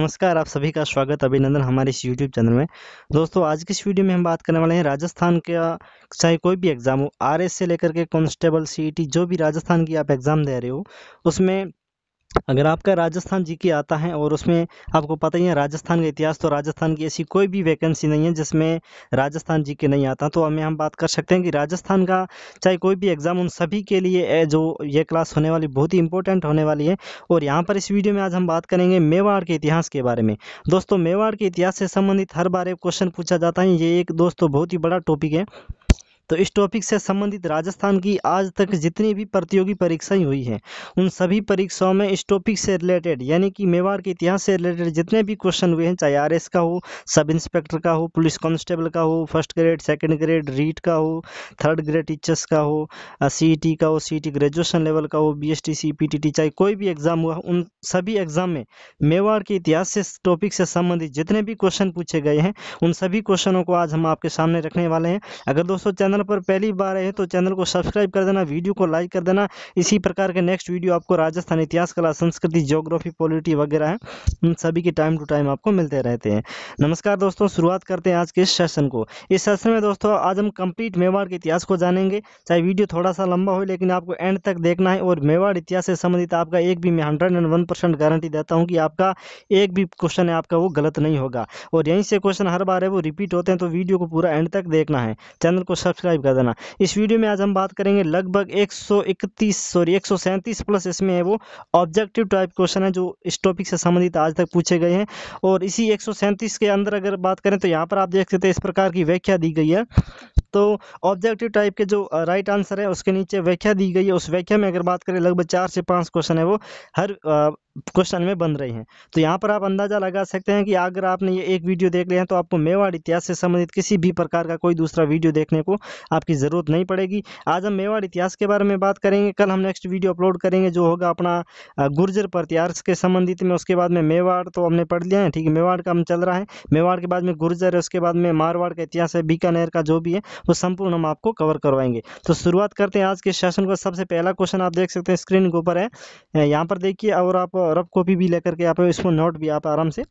नमस्कार आप सभी का स्वागत अभिनंदन हमारे इस यूट्यूब चैनल में दोस्तों आज की इस वीडियो में हम बात करने वाले हैं राजस्थान का चाहे कोई भी एग्ज़ाम हो एस से लेकर के कांस्टेबल सी e जो भी राजस्थान की आप एग्ज़ाम दे रहे हो उसमें अगर आपका राजस्थान जी के आता है और उसमें आपको पता ही है राजस्थान का इतिहास तो राजस्थान की ऐसी कोई भी वैकेंसी नहीं है जिसमें राजस्थान जी के नहीं आता तो हमें हम बात कर सकते हैं कि राजस्थान का चाहे कोई भी एग्ज़ाम उन सभी के लिए जो ये क्लास होने वाली बहुत ही इंपॉर्टेंट होने वाली है और यहाँ पर इस वीडियो में आज हम बात करेंगे मेवाड़ के इतिहास के बारे में दोस्तों मेवाड़ के इतिहास से संबंधित हर बार एक क्वेश्चन पूछा जाता है ये एक दोस्तों बहुत ही बड़ा टॉपिक है तो इस टॉपिक से संबंधित राजस्थान की आज तक जितनी भी प्रतियोगी परीक्षाएं हुई हैं उन सभी परीक्षाओं में इस टॉपिक से रिलेटेड यानी कि मेवाड़ के इतिहास से रिलेटेड जितने भी क्वेश्चन हुए हैं चाहे आर का हो सब इंस्पेक्टर का हो पुलिस कॉन्स्टेबल का हो first grade second grade REET का हो थर्ड ग्रेड टीचर्स का हो सी e का हो सी ग्रेजुएशन लेवल का हो बी एस टी चाहे कोई भी एग्जाम हुआ उन सभी एग्जाम में मेवाड़ के इतिहास से टॉपिक से संबंधित जितने भी क्वेश्चन पूछे गए हैं उन सभी क्वेश्चनों को आज हम आपके सामने रखने वाले हैं अगर दोस्तों चैनल चैनल पर पहली बार आए हैं तो चैनल को सब्सक्राइब कर देना वीडियो को लाइक कर देना इसी प्रकार के नेक्स्ट वीडियो आपको राजस्थान इतिहास कला संस्कृति ज्योग्राफी पॉलिटी वगैरह है उन सभी के टाइम टू टाइम आपको मिलते रहते हैं नमस्कार दोस्तों शुरुआत करते हैं आज के इस सेशन को इस सेशन में दोस्तों आज हम कंप्लीट मेवाड़ के इतिहास को जानेंगे चाहे वीडियो थोड़ा सा लंबा हो लेकिन आपको एंड तक देखना है और मेवाड़ इतिहास से संबंधित आपका एक भी मैं hundred and one percent guarantee देता हूँ कि आपका एक भी क्वेश्चन है आपका वो गलत नहीं होगा और यहीं से क्वेश्चन हर बार है वो रिपीट होते हैं तो वीडियो को पूरा एंड तक देखना है चैनल को सब्सक्राइब सब्सक्राइब कर देना इस वीडियो में आज हम बात करेंगे लगभग 131 सॉरी एक प्लस इसमें है वो ऑब्जेक्टिव टाइप क्वेश्चन है जो इस टॉपिक से संबंधित आज तक पूछे गए हैं और इसी एक के अंदर अगर बात करें तो यहाँ पर आप देख सकते हैं इस प्रकार की व्याख्या दी गई है तो ऑब्जेक्टिव टाइप के जो राइट आंसर है उसके नीचे व्याख्या दी गई है उस व्याख्या में अगर बात करें लगभग चार से पाँच क्वेश्चन है वो हर क्वेश्चन में बन रहे हैं तो यहाँ पर आप अंदाज़ा लगा सकते हैं कि अगर आपने ये एक वीडियो देख लिया है तो आपको मेवाड़ इतिहास से संबंधित किसी भी प्रकार का कोई दूसरा वीडियो देखने को आपकी ज़रूरत नहीं पड़ेगी आज हम मेवाड़ इतिहास के बारे में बात करेंगे कल हम नेक्स्ट वीडियो अपलोड करेंगे जो होगा अपना गुर्जर प्रत्यार्थ के संबंधित में उसके बाद में मेवाड़ तो हमने पढ़ लिया है ठीक है मेवाड़ का हम चल रहा है मेवाड़ के बाद में गुर्जर है उसके बाद में मारवाड़ का इतिहास है बीकानेर का जो भी है वो संपूर्ण हम आपको कवर करवाएंगे तो शुरुआत करते हैं आज के सेशन का सबसे पहला क्वेश्चन आप देख सकते हैं स्क्रीन के ऊपर है यहाँ पर देखिए और आप रफ कॉपी भी लेकर के आप इसको नोट भी आप आराम से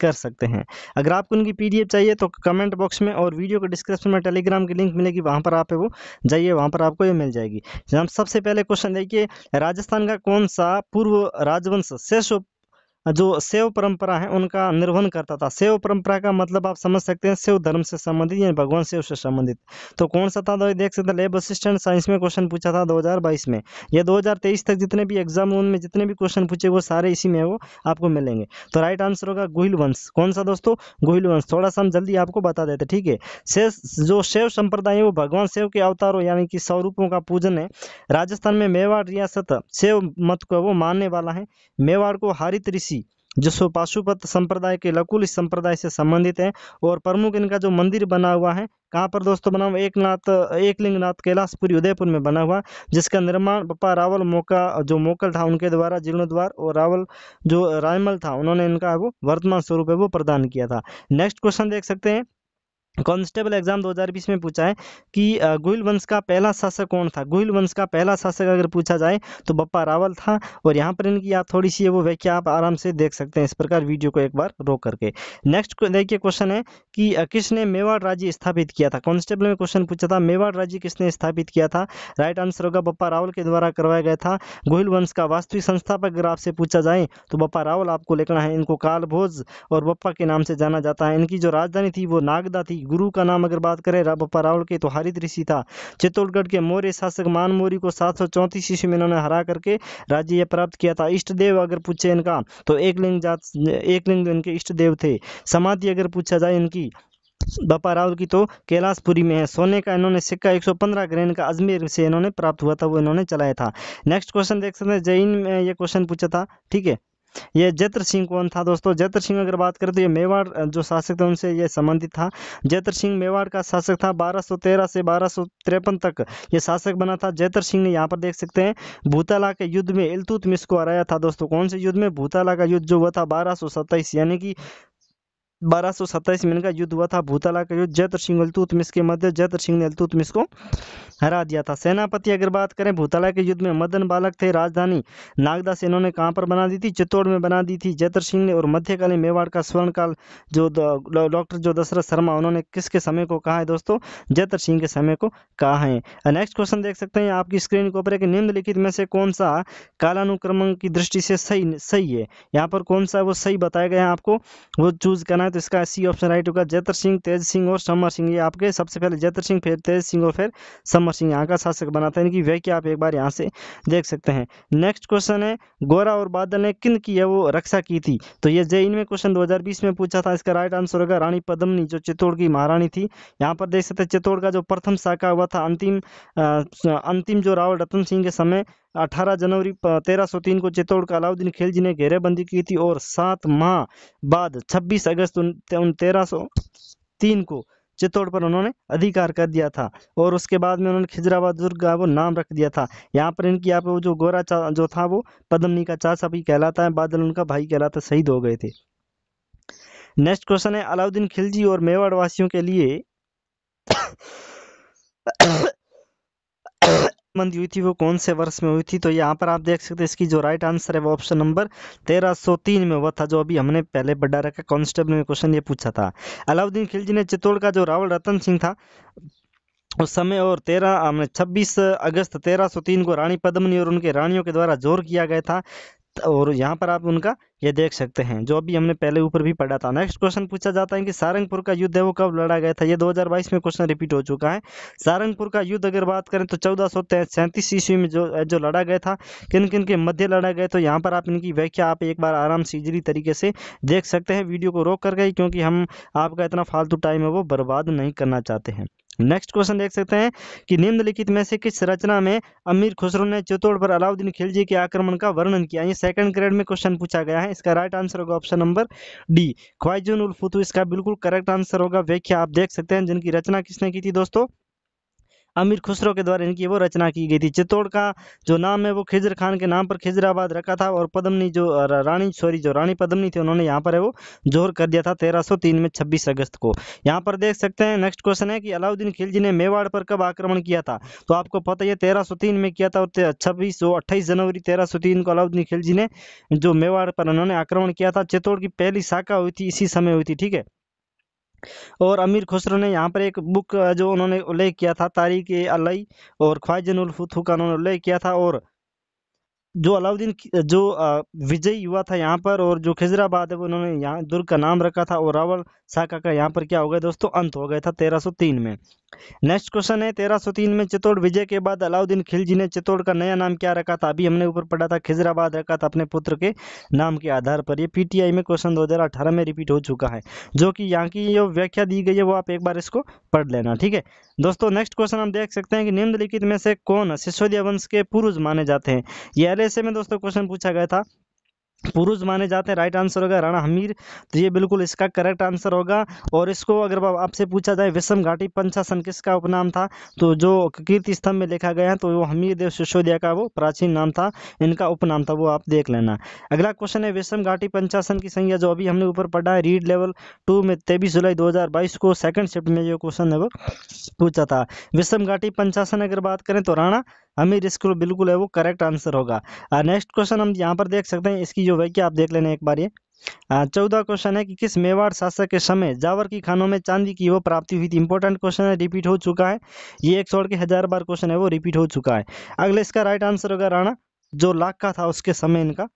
कर सकते हैं अगर आपको उनकी पी चाहिए तो कमेंट बॉक्स में और वीडियो के डिस्क्रिप्शन में टेलीग्राम की लिंक मिलेगी वहाँ पर आप वो जाइए वहाँ पर आपको ये मिल जाएगी हम सबसे पहले क्वेश्चन देखिए राजस्थान का कौन सा पूर्व राजवंश शेष जो शैव परंपरा है उनका निर्वहन करता था शैव परंपरा का मतलब आप समझ सकते हैं शिव धर्म से संबंधित यानी भगवान शिव से संबंधित तो कौन सा था देख सकते हैं लेब असिस्टेंट साइंस में क्वेश्चन पूछा था 2022 में या 2023 तक जितने भी एग्जाम उनमें जितने भी क्वेश्चन पूछे वो सारे इसी में वो आपको मिलेंगे तो राइट आंसर होगा गुहिल वंश कौन सा दोस्तों गुहिल वंश थोड़ा सा हम जल्दी आपको बता देते ठीक है शेष जो शैव संप्रदाय है वो भगवान शिव के अवतारों यानी कि स्वरूपों का पूजन है राजस्थान में मेवाड़ रियासत शैव मत को वो मानने वाला है मेवाड़ को हरित ऋषि जिसको पाशुपत संप्रदाय के लकुल इस संप्रदाय से संबंधित हैं और प्रमुख इनका जो मंदिर बना हुआ है कहाँ पर दोस्तों बना हुआ एक नाथ एक लिंगनाथ कैलाशपुरी उदयपुर में बना हुआ जिसका निर्माण पप्पा रावल मोका जो मोकल था उनके द्वारा जीर्णोद्वार और रावल जो रायमल था उन्होंने इनका वो वर्तमान स्वरूप है वो प्रदान किया था नेक्स्ट क्वेश्चन देख सकते हैं कांस्टेबल एग्जाम 2020 में पूछा है कि गुहिल वंश का पहला शासक कौन था गुहिल वंश का पहला शासक अगर पूछा जाए तो बप्पा रावल था और यहाँ पर इनकी आप थोड़ी सी वो व्याख्या आप आराम से देख सकते हैं इस प्रकार वीडियो को एक बार रोक करके नेक्स्ट देखिए क्वेश्चन है कि किसने मेवाड़ राज्य स्थापित किया था कॉन्स्टेबल में क्वेश्चन पूछा था मेवाड़ राज्य किसने स्थापित किया था राइट आंसर होगा बप्पा रावल के द्वारा करवाया गया था गोहिल वंश का वास्तविक संस्थापक अगर आपसे पूछा जाए तो बप्पा रावल आपको लिखना है इनको कालभोज और बप्पा के नाम से जाना जाता है इनकी जो राजधानी थी वो नागदा थी गुरु का नाम अगर बात करें बप्पा रावल के तो हरित ऋषि था चित्तौड़गढ़ के मौर्य शासक मान मौर्य को सात सौ चौंतीस ईस्वी में इन्होंने हरा करके राज्य यह प्राप्त किया था इष्ट देव अगर पूछे इनका तो एक लिंग जात एक लिंग इनके इष्ट देव थे समाधि अगर पूछा जाए इनकी बापा रावल की तो कैलाशपुरी में है सोने का इन्होंने सिक्का 115 ग्रेन का अजमेर से इन्होंने प्राप्त हुआ था वो इन्होंने चलाया था नेक्स्ट क्वेश्चन देख सकते हैं जैन में ये क्वेश्चन पूछा था ठीक है ये जैत्र सिंह कौन था दोस्तों जैत्र सिंह अगर बात करें तो ये मेवाड़ जो शासक था उनसे ये संबंधित था जैत्र सिंह मेवाड़ का शासक था 1213 से बारह तक ये शासक बना था जैत्र सिंह ने यहाँ पर देख सकते हैं भूताला के युद्ध में इलतुतमिश को हराया था दोस्तों कौन से युद्ध में भूताला का युद्ध जो हुआ था बारह यानी कि बारह सौ सत्ताईस में इनका युद्ध हुआ था भूताला का युद्ध जयत्र सिंह अल्तुतमिश के मध्य जयत्र सिंह ने अलतुतमिश को हरा दिया था सेनापति अगर बात करें भूताला के युद्ध में मदन बालक थे राजधानी नागदास इन्होंने कहाँ पर बना दी थी चित्तौड़ में बना दी थी जैतर सिंह ने और मध्यकालीन मेवाड़ का स्वर्ण काल जो डॉक्टर जो दशरथ शर्मा उन्होंने किसके समय को कहा है दोस्तों जयत्र सिंह के समय को कहा है नेक्स्ट क्वेश्चन देख सकते हैं आपकी स्क्रीन के ऊपर एक निम्नलिखित में से कौन सा कालानुक्रमण की दृष्टि से सही सही है यहाँ पर कौन सा वो सही बताया गया है आपको वो चूज करना है तो तो इसका सी ऑप्शन राइट होगा जैतर सिंह तेज सिंह और समर सिंह ये आपके सबसे पहले जैतर सिंह फिर तेज सिंह और फिर समर सिंह यहाँ का शासक बना था इनकी व्यक्ति आप एक बार यहाँ से देख सकते हैं नेक्स्ट क्वेश्चन है गोरा और बादल ने किन की है वो रक्षा की थी तो ये जे इनमें क्वेश्चन दो में पूछा था इसका राइट आंसर होगा रानी पदमनी जो चित्तौड़ की महारानी थी यहाँ पर देख सकते हैं चित्तौड़ का जो प्रथम शाखा हुआ था अंतिम अंतिम जो रावल रतन सिंह के समय 18 जनवरी 1303 को चित्तौड़ का अलाउद्दीन खिलजी ने घेरेबंदी की थी और सात माह बाद 26 अगस्त उन तीन को चित्तौड़ पर उन्होंने अधिकार कर दिया था और उसके बाद में उन्होंने खिजराबाद दुर्ग का वो नाम रख दिया था यहाँ पर इनकी आप जो गोरा जो था वो पदमनी का चाचा भी कहलाता है बादल उनका भाई कहलाता शहीद हो गए थे नेक्स्ट क्वेश्चन है अलाउद्दीन खिलजी और मेवाड़ वासियों के लिए मंदी हुई थी वो कौन से वर्ष में हुई थी तो यहाँ पर आप देख सकते हैं इसकी जो राइट आंसर है वो ऑप्शन नंबर 1303 में हुआ था जो अभी हमने पहले बड्डा रखा कांस्टेबल में क्वेश्चन ये पूछा था अलाउद्दीन खिलजी ने चित्तौड़ का जो रावल रतन सिंह था उस समय और तेरह छब्बीस अगस्त 1303 को रानी पद्मनी और उनके रानियों के द्वारा जोर किया गया था और यहाँ पर आप उनका ये देख सकते हैं जो अभी हमने पहले ऊपर भी पढ़ा था नेक्स्ट क्वेश्चन पूछा जाता है कि सारंगपुर का युद्ध है वो कब लड़ा गया था ये 2022 में क्वेश्चन रिपीट हो चुका है सारंगपुर का युद्ध अगर बात करें तो चौदह सौ सैंतीस ईस्वी में जो जो लड़ा गया था किन किन के मध्य लड़ा गया तो यहाँ पर आप इनकी व्याख्या आप एक बार आराम से इजली तरीके से देख सकते हैं वीडियो को रोक कर गए क्योंकि हम आपका इतना फालतू टाइम है वो बर्बाद नहीं करना चाहते हैं नेक्स्ट क्वेश्चन देख सकते हैं कि निम्नलिखित में से किस रचना में अमीर खुसरो ने चित्तौड़ पर अलाउद्दीन खिलजी के आक्रमण का वर्णन किया ये सेकंड ग्रेड में क्वेश्चन पूछा गया है इसका राइट आंसर होगा ऑप्शन नंबर डी ख्वाइजुन उल फुतू इसका बिल्कुल करेक्ट आंसर होगा व्याख्या आप देख सकते हैं जिनकी रचना किसने की थी दोस्तों अमीर खुसरो के द्वारा इनकी वो रचना की गई थी चित्तौड़ का जो नाम है वो खिजर खान के नाम पर खिजराबाद रखा था और पदमनी जो रानी सॉरी जो रानी पदमनी थी उन्होंने यहाँ पर है वो जोर कर दिया था 1303 में 26 अगस्त को यहाँ पर देख सकते हैं नेक्स्ट क्वेश्चन है कि अलाउद्दीन खिलजी ने मेवाड़ पर कब आक्रमण किया था तो आपको पता ही तेरह में किया था और छब्बीस सौ अट्ठाईस जनवरी तेरह को अलाउद्दीन खिलजी ने जो मेवाड़ पर उन्होंने आक्रमण किया था चित्तौड़ की पहली शाखा हुई थी इसी समय हुई थी ठीक है और अमीर खुसरो ने यहाँ पर एक बुक जो उन्होंने उल्लेख किया था तारीख अलई और ख्वाजनुल का उन्होंने उल्लेख किया था और जो अलाउद्दीन जो विजय हुआ था यहाँ पर और जो खिजराबाद है वो उन्होंने यहाँ दुर्ग का नाम रखा था और रावल शाखा का यहाँ पर क्या हो गया दोस्तों अंत हो गया था 1303 में नेक्स्ट क्वेश्चन है 1303 में चित्तौड़ विजय के बाद अलाउद्दीन खिलजी ने चित्तौड़ का नया नाम क्या रखा था अभी हमने ऊपर पढ़ा था खिजराबाद रखा था अपने पुत्र के नाम के आधार पर ये पीटीआई में क्वेश्चन दो में रिपीट हो चुका है जो कि यहाँ की जो व्याख्या दी गई है वो आप एक बार इसको पढ़ लेना ठीक है दोस्तों नेक्स्ट क्वेश्चन हम देख सकते हैं कि निम्नलिखित में से कौन सिसोदिया वंश के पुरुष माने जाते हैं ये ऐसे में दोस्तों क्वेश्चन पूछा गया था पुरुष माने जाते हैं राइट आंसर होगा राणा हमीर तो ये बिल्कुल इसका करेक्ट आंसर होगा और इसको अगर आपसे पूछा जाए विषम घाटी पंचासन किसका उपनाम था तो जो कीर्ति स्तंभ में लिखा गया है तो वो हमीर देव सिसोदिया का वो प्राचीन नाम था इनका उपनाम था वो आप देख लेना अगला क्वेश्चन है विषम घाटी पंचासन की संज्ञा जो अभी हमने ऊपर पढ़ा है रीड लेवल टू में तेईस जुलाई दो को सेकेंड शिफ्ट में जो क्वेश्चन है वो पूछा था विषम घाटी पंचासन अगर बात करें तो राणा अमीर स्क्रू बिल्कुल है वो करेक्ट आंसर होगा नेक्स्ट क्वेश्चन हम यहाँ पर देख सकते हैं इसकी जो वैक्या आप देख लेने एक बार ये चौदह क्वेश्चन है कि किस मेवाड़ शासक के समय जावर की खानों में चांदी की वो प्राप्ति हुई थी इंपॉर्टेंट क्वेश्चन है रिपीट हो चुका है ये एक सौ के हजार बार क्वेश्चन है वो रिपीट हो चुका है अगले इसका राइट आंसर होगा राणा जो लाख का था उसके समय इनका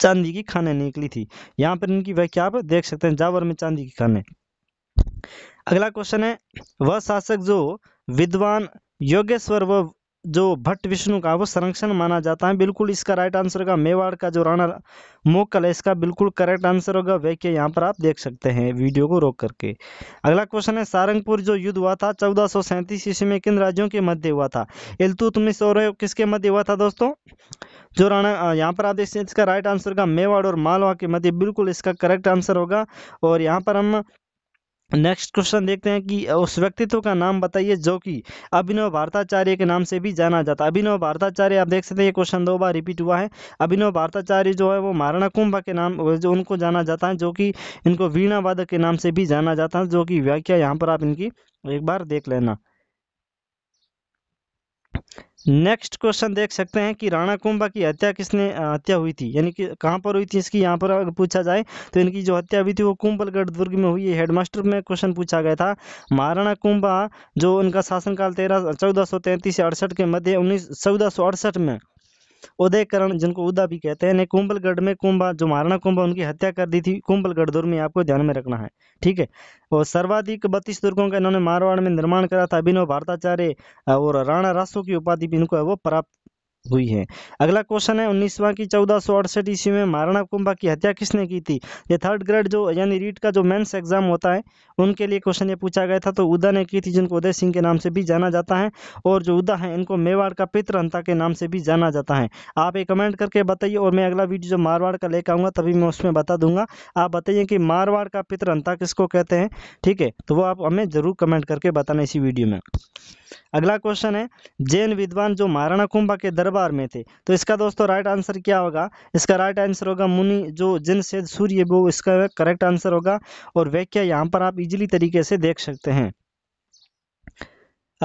चांदी की खाने निकली थी यहाँ पर इनकी व्याख्या आप देख सकते हैं जावर में चांदी की खाने अगला क्वेश्चन है वह शासक जो विद्वान योगेश्वर व जो भट्ट विष्णु का वो संरक्षण माना जाता है बिल्कुल इसका राइट आंसर होगा मेवाड़ का जो राणा मोकल है इसका बिल्कुल करेक्ट आंसर होगा वैक्य यहाँ पर आप देख सकते हैं वीडियो को रोक करके अगला क्वेश्चन है सारंगपुर जो युद्ध हुआ था चौदह सौ सैंतीस ईस्वी में किन राज्यों के मध्य हुआ था इलतुत मिस और किसके मध्य हुआ था दोस्तों जो राणा यहाँ पर आप देख सकते हैं इसका राइट आंसर होगा मेवाड़ और मालवा के मध्य बिल्कुल इसका करेक्ट आंसर होगा और यहाँ पर हम नेक्स्ट क्वेश्चन देखते हैं कि उस व्यक्तित्व का नाम बताइए जो कि अभिनव भारताचार्य के नाम से भी जाना जाता है अभिनव भारताचार्य आप देख सकते हैं ये क्वेश्चन दो बार रिपीट हुआ है अभिनव भारताचार्य जो है वो महाराणा कुंभ के नाम जो उनको जाना जाता है जो कि इनको वीणा वादक के नाम से भी जाना जाता है जो कि व्याख्या यहाँ पर आप इनकी एक बार देख लेना नेक्स्ट क्वेश्चन देख सकते हैं कि राणा कुंभा की हत्या किसने हत्या हुई थी यानी कि कहाँ पर हुई थी इसकी यहाँ पर अगर पूछा जाए तो इनकी जो हत्या हुई थी वो कुंभलगढ़ दुर्ग में हुई है हेडमास्टर में क्वेश्चन पूछा गया था महाराणा कुंभा जो उनका शासनकाल तेरह चौदह सौ तैंतीस से अड़सठ के मध्य उन्नीस चौदह सौ अड़सठ में उदयकरण जिनको उदा भी कहते हैं ने कुंभलगढ़ में कुंभा जो महाराणा कुंभ उनकी हत्या कर दी थी कुंभलगढ़ दुर्ग में आपको ध्यान में रखना है ठीक है और सर्वाधिक बत्तीस दुर्गों का इन्होंने मारवाड़ में निर्माण करा था अभिनव भारताचार्य और राणा रासो की उपाधि भी इनको है वो प्राप्त हुई है अगला क्वेश्चन है उन्नीसवां की चौदह सौ अड़सठ ईस्वी में महाराणा कुंभा की हत्या किसने की थी ये थर्ड ग्रेड जो यानी रीट का जो मेंस एग्जाम होता है उनके लिए क्वेश्चन ये पूछा गया था तो उदा ने की थी जिनको उदय सिंह के नाम से भी जाना जाता है और जो उदा है इनको मेवाड़ का पितरहंता के नाम से भी जाना जाता है आप एक कमेंट करके बताइए और मैं अगला वीडियो जो मारवाड़ का लेकर आऊँगा तभी मैं उसमें बता दूंगा आप बताइए कि मारवाड़ का पितरहंता किसको कहते हैं ठीक है तो वो आप हमें ज़रूर कमेंट करके बताना इसी वीडियो में अगला क्वेश्चन है जैन विद्वान जो महाराणा कुंभा के दरबार दरबार में थे तो इसका दोस्तों राइट आंसर क्या होगा इसका राइट आंसर होगा मुनि जो जिन से सूर्य वो इसका करेक्ट आंसर होगा और वैक्या यहाँ पर आप इजिली तरीके से देख सकते हैं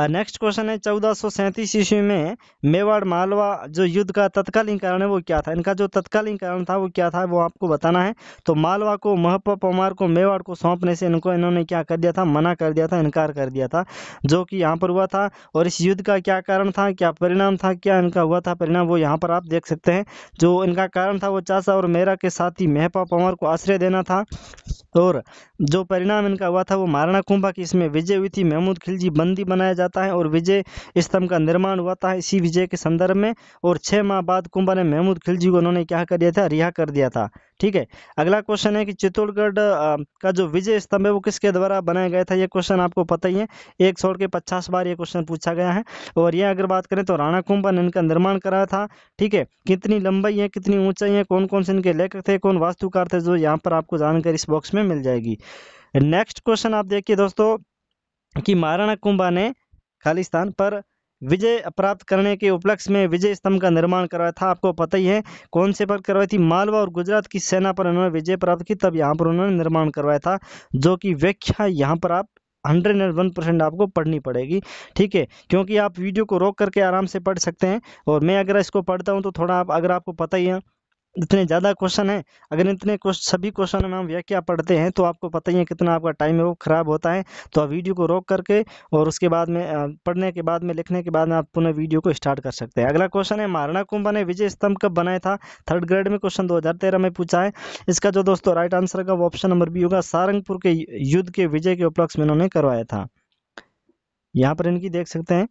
नेक्स्ट क्वेश्चन है चौदह सौ सैंतीस ईस्वी में मेवाड़ मालवा जो युद्ध का तत्कालीन कारण है वो क्या था इनका जो तत्कालीन कारण था वो क्या था वो आपको बताना है तो मालवा को महप्पा पमार को मेवाड़ को सौंपने से इनको इन्होंने क्या कर दिया था मना कर दिया था इनकार कर दिया था जो कि यहाँ पर हुआ था और इस युद्ध का क्या कारण था क्या परिणाम था क्या इनका हुआ था परिणाम वो यहाँ पर आप देख सकते हैं जो इनका कारण था वो चाचा और मेरा के साथ ही महपा पमार को आश्रय देना था और जो परिणाम इनका हुआ था वो महाराणा कुंभा की इसमें विजय हुई थी महमूद खिलजी बंदी बनाया जाता है और विजय स्तंभ का निर्माण हुआ था इसी विजय के संदर्भ में और छः माह बाद कुंभा ने महमूद खिलजी को उन्होंने क्या कर दिया था रिहा कर दिया था ठीक है अगला क्वेश्चन है कि चित्तौड़गढ़ का जो विजय स्तंभ है वो किसके द्वारा बनाया गया था ये क्वेश्चन आपको पता ही है एक सौ के पचास बार ये क्वेश्चन पूछा गया है और ये अगर बात करें तो राणा कुंभा ने इनका निर्माण कराया था ठीक है कितनी लंबाई है कितनी ऊंचाई है कौन कौन से इनके लेखक थे कौन वास्तुकार थे जो यहाँ पर आपको जानकारी इस बॉक्स में मिल जाएगी नेक्स्ट क्वेश्चन आप देखिए दोस्तों कि महाराणा कुंभा ने खालिस्तान पर विजय प्राप्त करने के उपलक्ष्य में विजय स्तंभ का निर्माण करवाया था आपको पता ही है कौन से पर करवाई थी मालवा और गुजरात की सेना पर उन्होंने विजय प्राप्त की तब यहाँ पर उन्होंने निर्माण करवाया था जो कि व्याख्या यहाँ पर आप हंड्रेड एंड वन परसेंट आपको पढ़नी पड़ेगी ठीक है क्योंकि आप वीडियो को रोक करके आराम से पढ़ सकते हैं और मैं अगर इसको पढ़ता हूँ तो थोड़ा आप अगर आपको पता ही है इतने ज़्यादा क्वेश्चन हैं अगर इतने सभी क्वेश्चन में हम व्याख्या पढ़ते हैं तो आपको पता ही है कितना आपका टाइम है वो ख़राब होता है तो आप वीडियो को रोक करके और उसके बाद में पढ़ने के बाद में लिखने के बाद में आप पुनः वीडियो को स्टार्ट कर सकते हैं अगला क्वेश्चन है महाराणा कुंभा ने विजय स्तंभ कब बनाया था थर्ड ग्रेड में क्वेश्चन दो में पूछा है इसका जो दोस्तों राइट आंसर का वो ऑप्शन नंबर बी होगा सारंगपुर के युद्ध के विजय के उपलक्ष्य में इन्होंने करवाया था यहाँ पर इनकी देख सकते हैं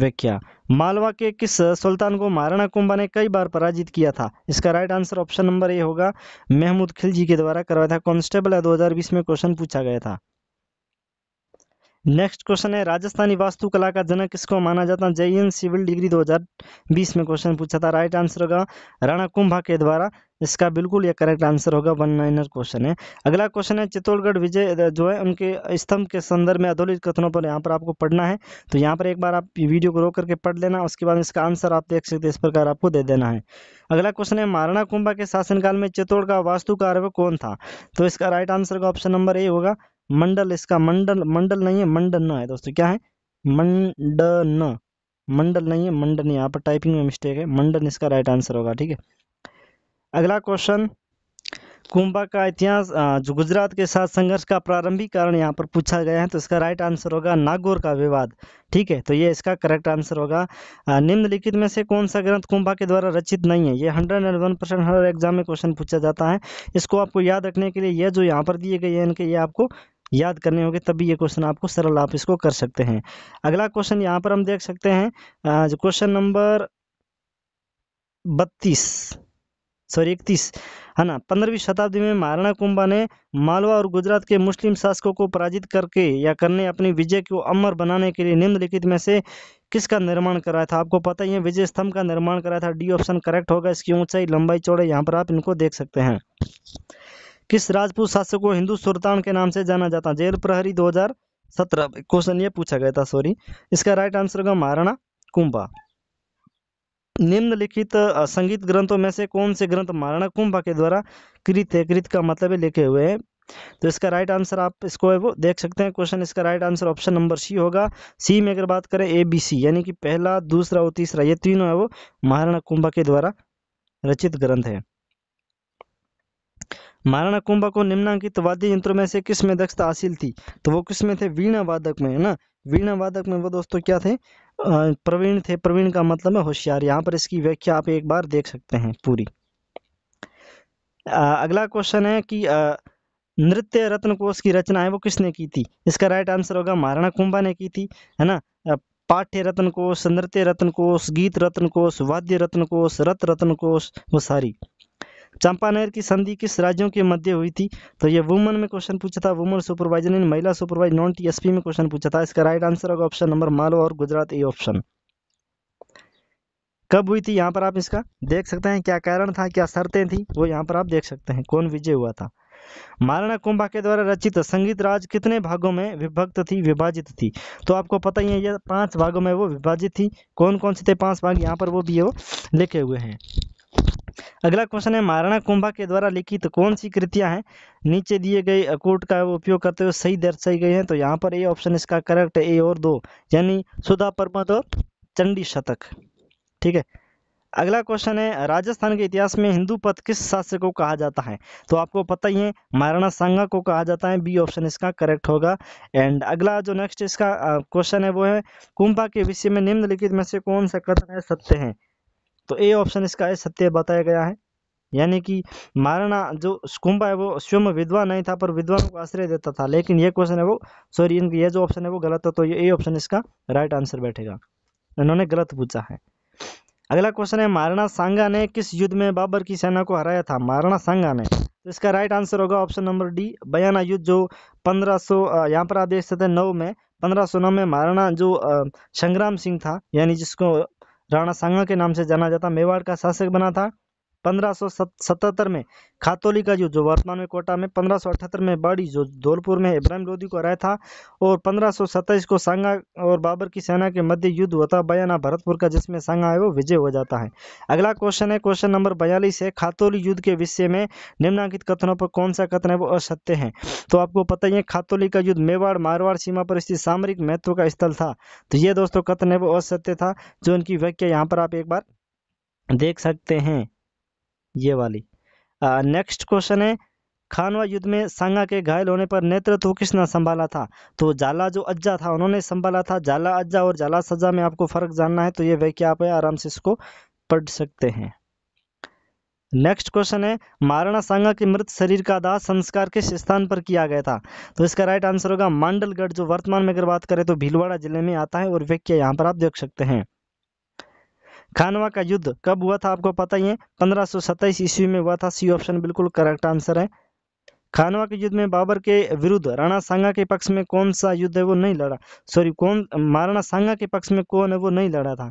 व्याख्या मालवा के किस सुल्तान को महाराणा कुंभा ने कई बार पराजित किया था इसका right answer option number A होगा महमूद खिलजी के द्वारा करवाया था कॉन्स्टेबल है दो में क्वेश्चन पूछा गया था नेक्स्ट क्वेश्चन है राजस्थानी वास्तुकला का जनक किसको माना जाता है जय सिविल डिग्री 2020 में क्वेश्चन पूछा था राइट आंसर होगा राणा कुंभा के द्वारा इसका बिल्कुल ये करेक्ट आंसर होगा वन नाइनर क्वेश्चन है अगला क्वेश्चन है चित्तौड़गढ़ विजय जो है उनके स्तंभ के संदर्भ में अधोलित कथनों पर यहाँ पर आपको पढ़ना है तो यहाँ पर एक बार आप वीडियो को रोक करके पढ़ लेना उसके बाद इसका आंसर आप देख सकते हैं इस प्रकार आपको दे देना है अगला क्वेश्चन है महाराणा कुंभा के शासनकाल में चित्तौड़ का वास्तुकार कौन था तो इसका राइट आंसर का ऑप्शन नंबर ए होगा मंडल इसका मंडल मंडल नहीं है मंडल न है दोस्तों क्या है मंडन मंडल नहीं है मंडन यहाँ पर टाइपिंग में मिस्टेक है मंडन इसका राइट आंसर होगा ठीक है अगला क्वेश्चन कुंभा का इतिहास जो गुजरात के साथ संघर्ष का प्रारंभिक कारण यहाँ पर पूछा गया है तो इसका राइट आंसर होगा नागौर का विवाद ठीक है तो ये इसका करेक्ट आंसर होगा निम्नलिखित में से कौन सा ग्रंथ कुंभा के द्वारा रचित नहीं है ये हंड्रेड एंड वन परसेंट हर एग्जाम में क्वेश्चन पूछा जाता है इसको आपको याद रखने के लिए यह जो यहाँ पर दिए गए हैं इनके ये आपको याद करने होंगे तभी ये क्वेश्चन आपको सरल आप इसको कर सकते हैं अगला क्वेश्चन यहाँ पर हम देख सकते हैं जो क्वेश्चन नंबर बत्तीस सॉरी इकतीस है ना पंद्रहवीं शताब्दी में महाराणा कुंभा ने मालवा और गुजरात के मुस्लिम शासकों को पराजित करके या करने अपनी विजय को अमर बनाने के लिए निम्नलिखित में से किसका निर्माण कराया था आपको पता ही है विजय स्तंभ का निर्माण कराया था डी ऑप्शन करेक्ट होगा इसकी ऊंचाई लंबाई चौड़ाई यहाँ पर आप इनको देख सकते हैं किस राजपूत शासक को हिंदू सुल्तान के नाम से जाना जाता जेल प्रहरी दो क्वेश्चन ये पूछा गया था सॉरी इसका राइट आंसर होगा महाराणा कुंभा निम्नलिखित संगीत ग्रंथों में से कौन से ग्रंथ महाराणा कुंभा के द्वारा कृत है कृत का मतलब है लिखे हुए हैं तो इसका राइट आंसर आप इसको वो देख सकते हैं क्वेश्चन इसका right answer option number C होगा सी में अगर बात करें ए बी सी यानी कि पहला दूसरा और तीसरा ये तीनों है वो महाराणा कुंभा के द्वारा रचित ग्रंथ है महाराणा कुंभा को निम्नांकित वाद्य यंत्रों में से किस में दक्षता हासिल थी तो वो किस में थे वीणा वादक में है ना वीणा वादक में वो दोस्तों क्या थे प्रवीण थे प्रवीण का मतलब है होशियार यहाँ पर इसकी व्याख्या आप एक बार देख सकते हैं पूरी आ, अगला क्वेश्चन है कि आ, नृत्य रत्न कोश की रचना है वो किसने की थी इसका राइट आंसर होगा महाराणा कुंभा ने की थी है ना पाठ्य रत्न कोश नृत्य रत्न कोश गीत रत्न कोश वाद्य रत्न कोश रत रत्न कोश वो सारी चंपानेर की संधि किस राज्यों के मध्य हुई थी तो ये वुमन में क्वेश्चन पूछा था वुमन सुपरवाइजर यानी महिला सुपरवाइज नॉन टीएसपी में क्वेश्चन पूछा था इसका राइट आंसर होगा ऑप्शन नंबर मालवा और गुजरात ए ऑप्शन कब हुई थी यहाँ पर आप इसका देख सकते हैं क्या कारण था क्या शर्तें थी वो यहाँ पर आप देख सकते हैं कौन विजय हुआ था महाराणा कुंभा के द्वारा रचित संगीत राज कितने भागों में विभक्त थी विभाजित थी तो आपको पता ही है ये पांच भागों में वो विभाजित थी कौन कौन से थे पांच भाग यहाँ पर वो भी वो लिखे हुए हैं अगला क्वेश्चन है महाराणा कुंभा के द्वारा लिखित तो कौन सी कृतियां हैं नीचे दिए गए अकूट का उपयोग करते हुए सही दर्शाई गई हैं तो यहाँ पर ए ऑप्शन इसका करेक्ट है ए और दो यानी सुधा पर्वत और चंडी शतक ठीक है अगला क्वेश्चन है राजस्थान के इतिहास में हिंदू पथ किस शास्त्र को कहा जाता है तो आपको पता ही है महाराणा सांगा को कहा जाता है बी ऑप्शन इसका करेक्ट होगा एंड अगला जो नेक्स्ट इसका क्वेश्चन है वो है कुंभा के विषय में निम्नलिखित में से कौन सा कथन है सत्य है तो ए ऑप्शन इसका सत्य बताया गया है यानी कि महाराणा जो स्कुम्बा है वो स्वयं विधवा नहीं था पर विद्वान को आश्रय देता था लेकिन ये क्वेश्चन है वो सॉरी ये जो ऑप्शन है वो गलत है तो ये ए ऑप्शन इसका राइट आंसर बैठेगा इन्होंने गलत पूछा है अगला क्वेश्चन है महाराणा सांगा ने किस युद्ध में बाबर की सेना को हराया था महाराणा सांगा ने तो इसका राइट आंसर होगा ऑप्शन नंबर डी बयाना युद्ध जो 1500 सौ यहाँ पर आदेश थे नौ में पंद्रह सौ नौ में महाराणा जो संग्राम सिंह था यानी जिसको राणा सांगा के नाम से जाना जाता मेवाड़ का शासक बना था पंद्रह में खातोली का युद्ध जो वर्तमान में कोटा में पंद्रह में बाड़ी जो धौलपुर में इब्राहिम लोधी को हराया था और पंद्रह को सांगा और बाबर की सेना के मध्य युद्ध होता बयाना भरतपुर का जिसमें सांगा है वो विजय हो जाता है अगला क्वेश्चन है क्वेश्चन नंबर बयालीस है खातोली युद्ध के विषय में निम्नांकित कथनों पर कौन सा कथन है वो असत्य है तो आपको पता ही है खातोली का युद्ध मेवाड़ मारवाड़ सीमा पर स्थित सामरिक महत्व का स्थल था तो ये दोस्तों कथन है वो असत्य था जो इनकी व्याख्या यहाँ पर आप एक बार देख सकते हैं ये वाली नेक्स्ट क्वेश्चन है खानवा युद्ध में सांगा के घायल होने पर नेतृत्व किसने संभाला था तो जाला जो अज्जा था उन्होंने संभाला था जाला अज्जा और जाला सज्जा में आपको फर्क जानना है तो ये व्याख्या आप आराम से इसको पढ़ सकते हैं नेक्स्ट क्वेश्चन है महाराणा सांगा के मृत शरीर का दाह संस्कार किस स्थान पर किया गया था तो इसका राइट आंसर होगा मांडलगढ़ जो वर्तमान में अगर बात करें तो भीलवाड़ा जिले में आता है और व्याख्या यहाँ पर आप देख सकते हैं खानवा का युद्ध कब हुआ था आपको पता ही है पंद्रह ईस्वी में हुआ था सी ऑप्शन बिल्कुल करेक्ट आंसर है खानवा के युद्ध में बाबर के विरुद्ध राणा सांगा के पक्ष में कौन सा युद्ध है वो नहीं लड़ा सॉरी कौन महाराणा सांगा के पक्ष में कौन है वो नहीं लड़ा था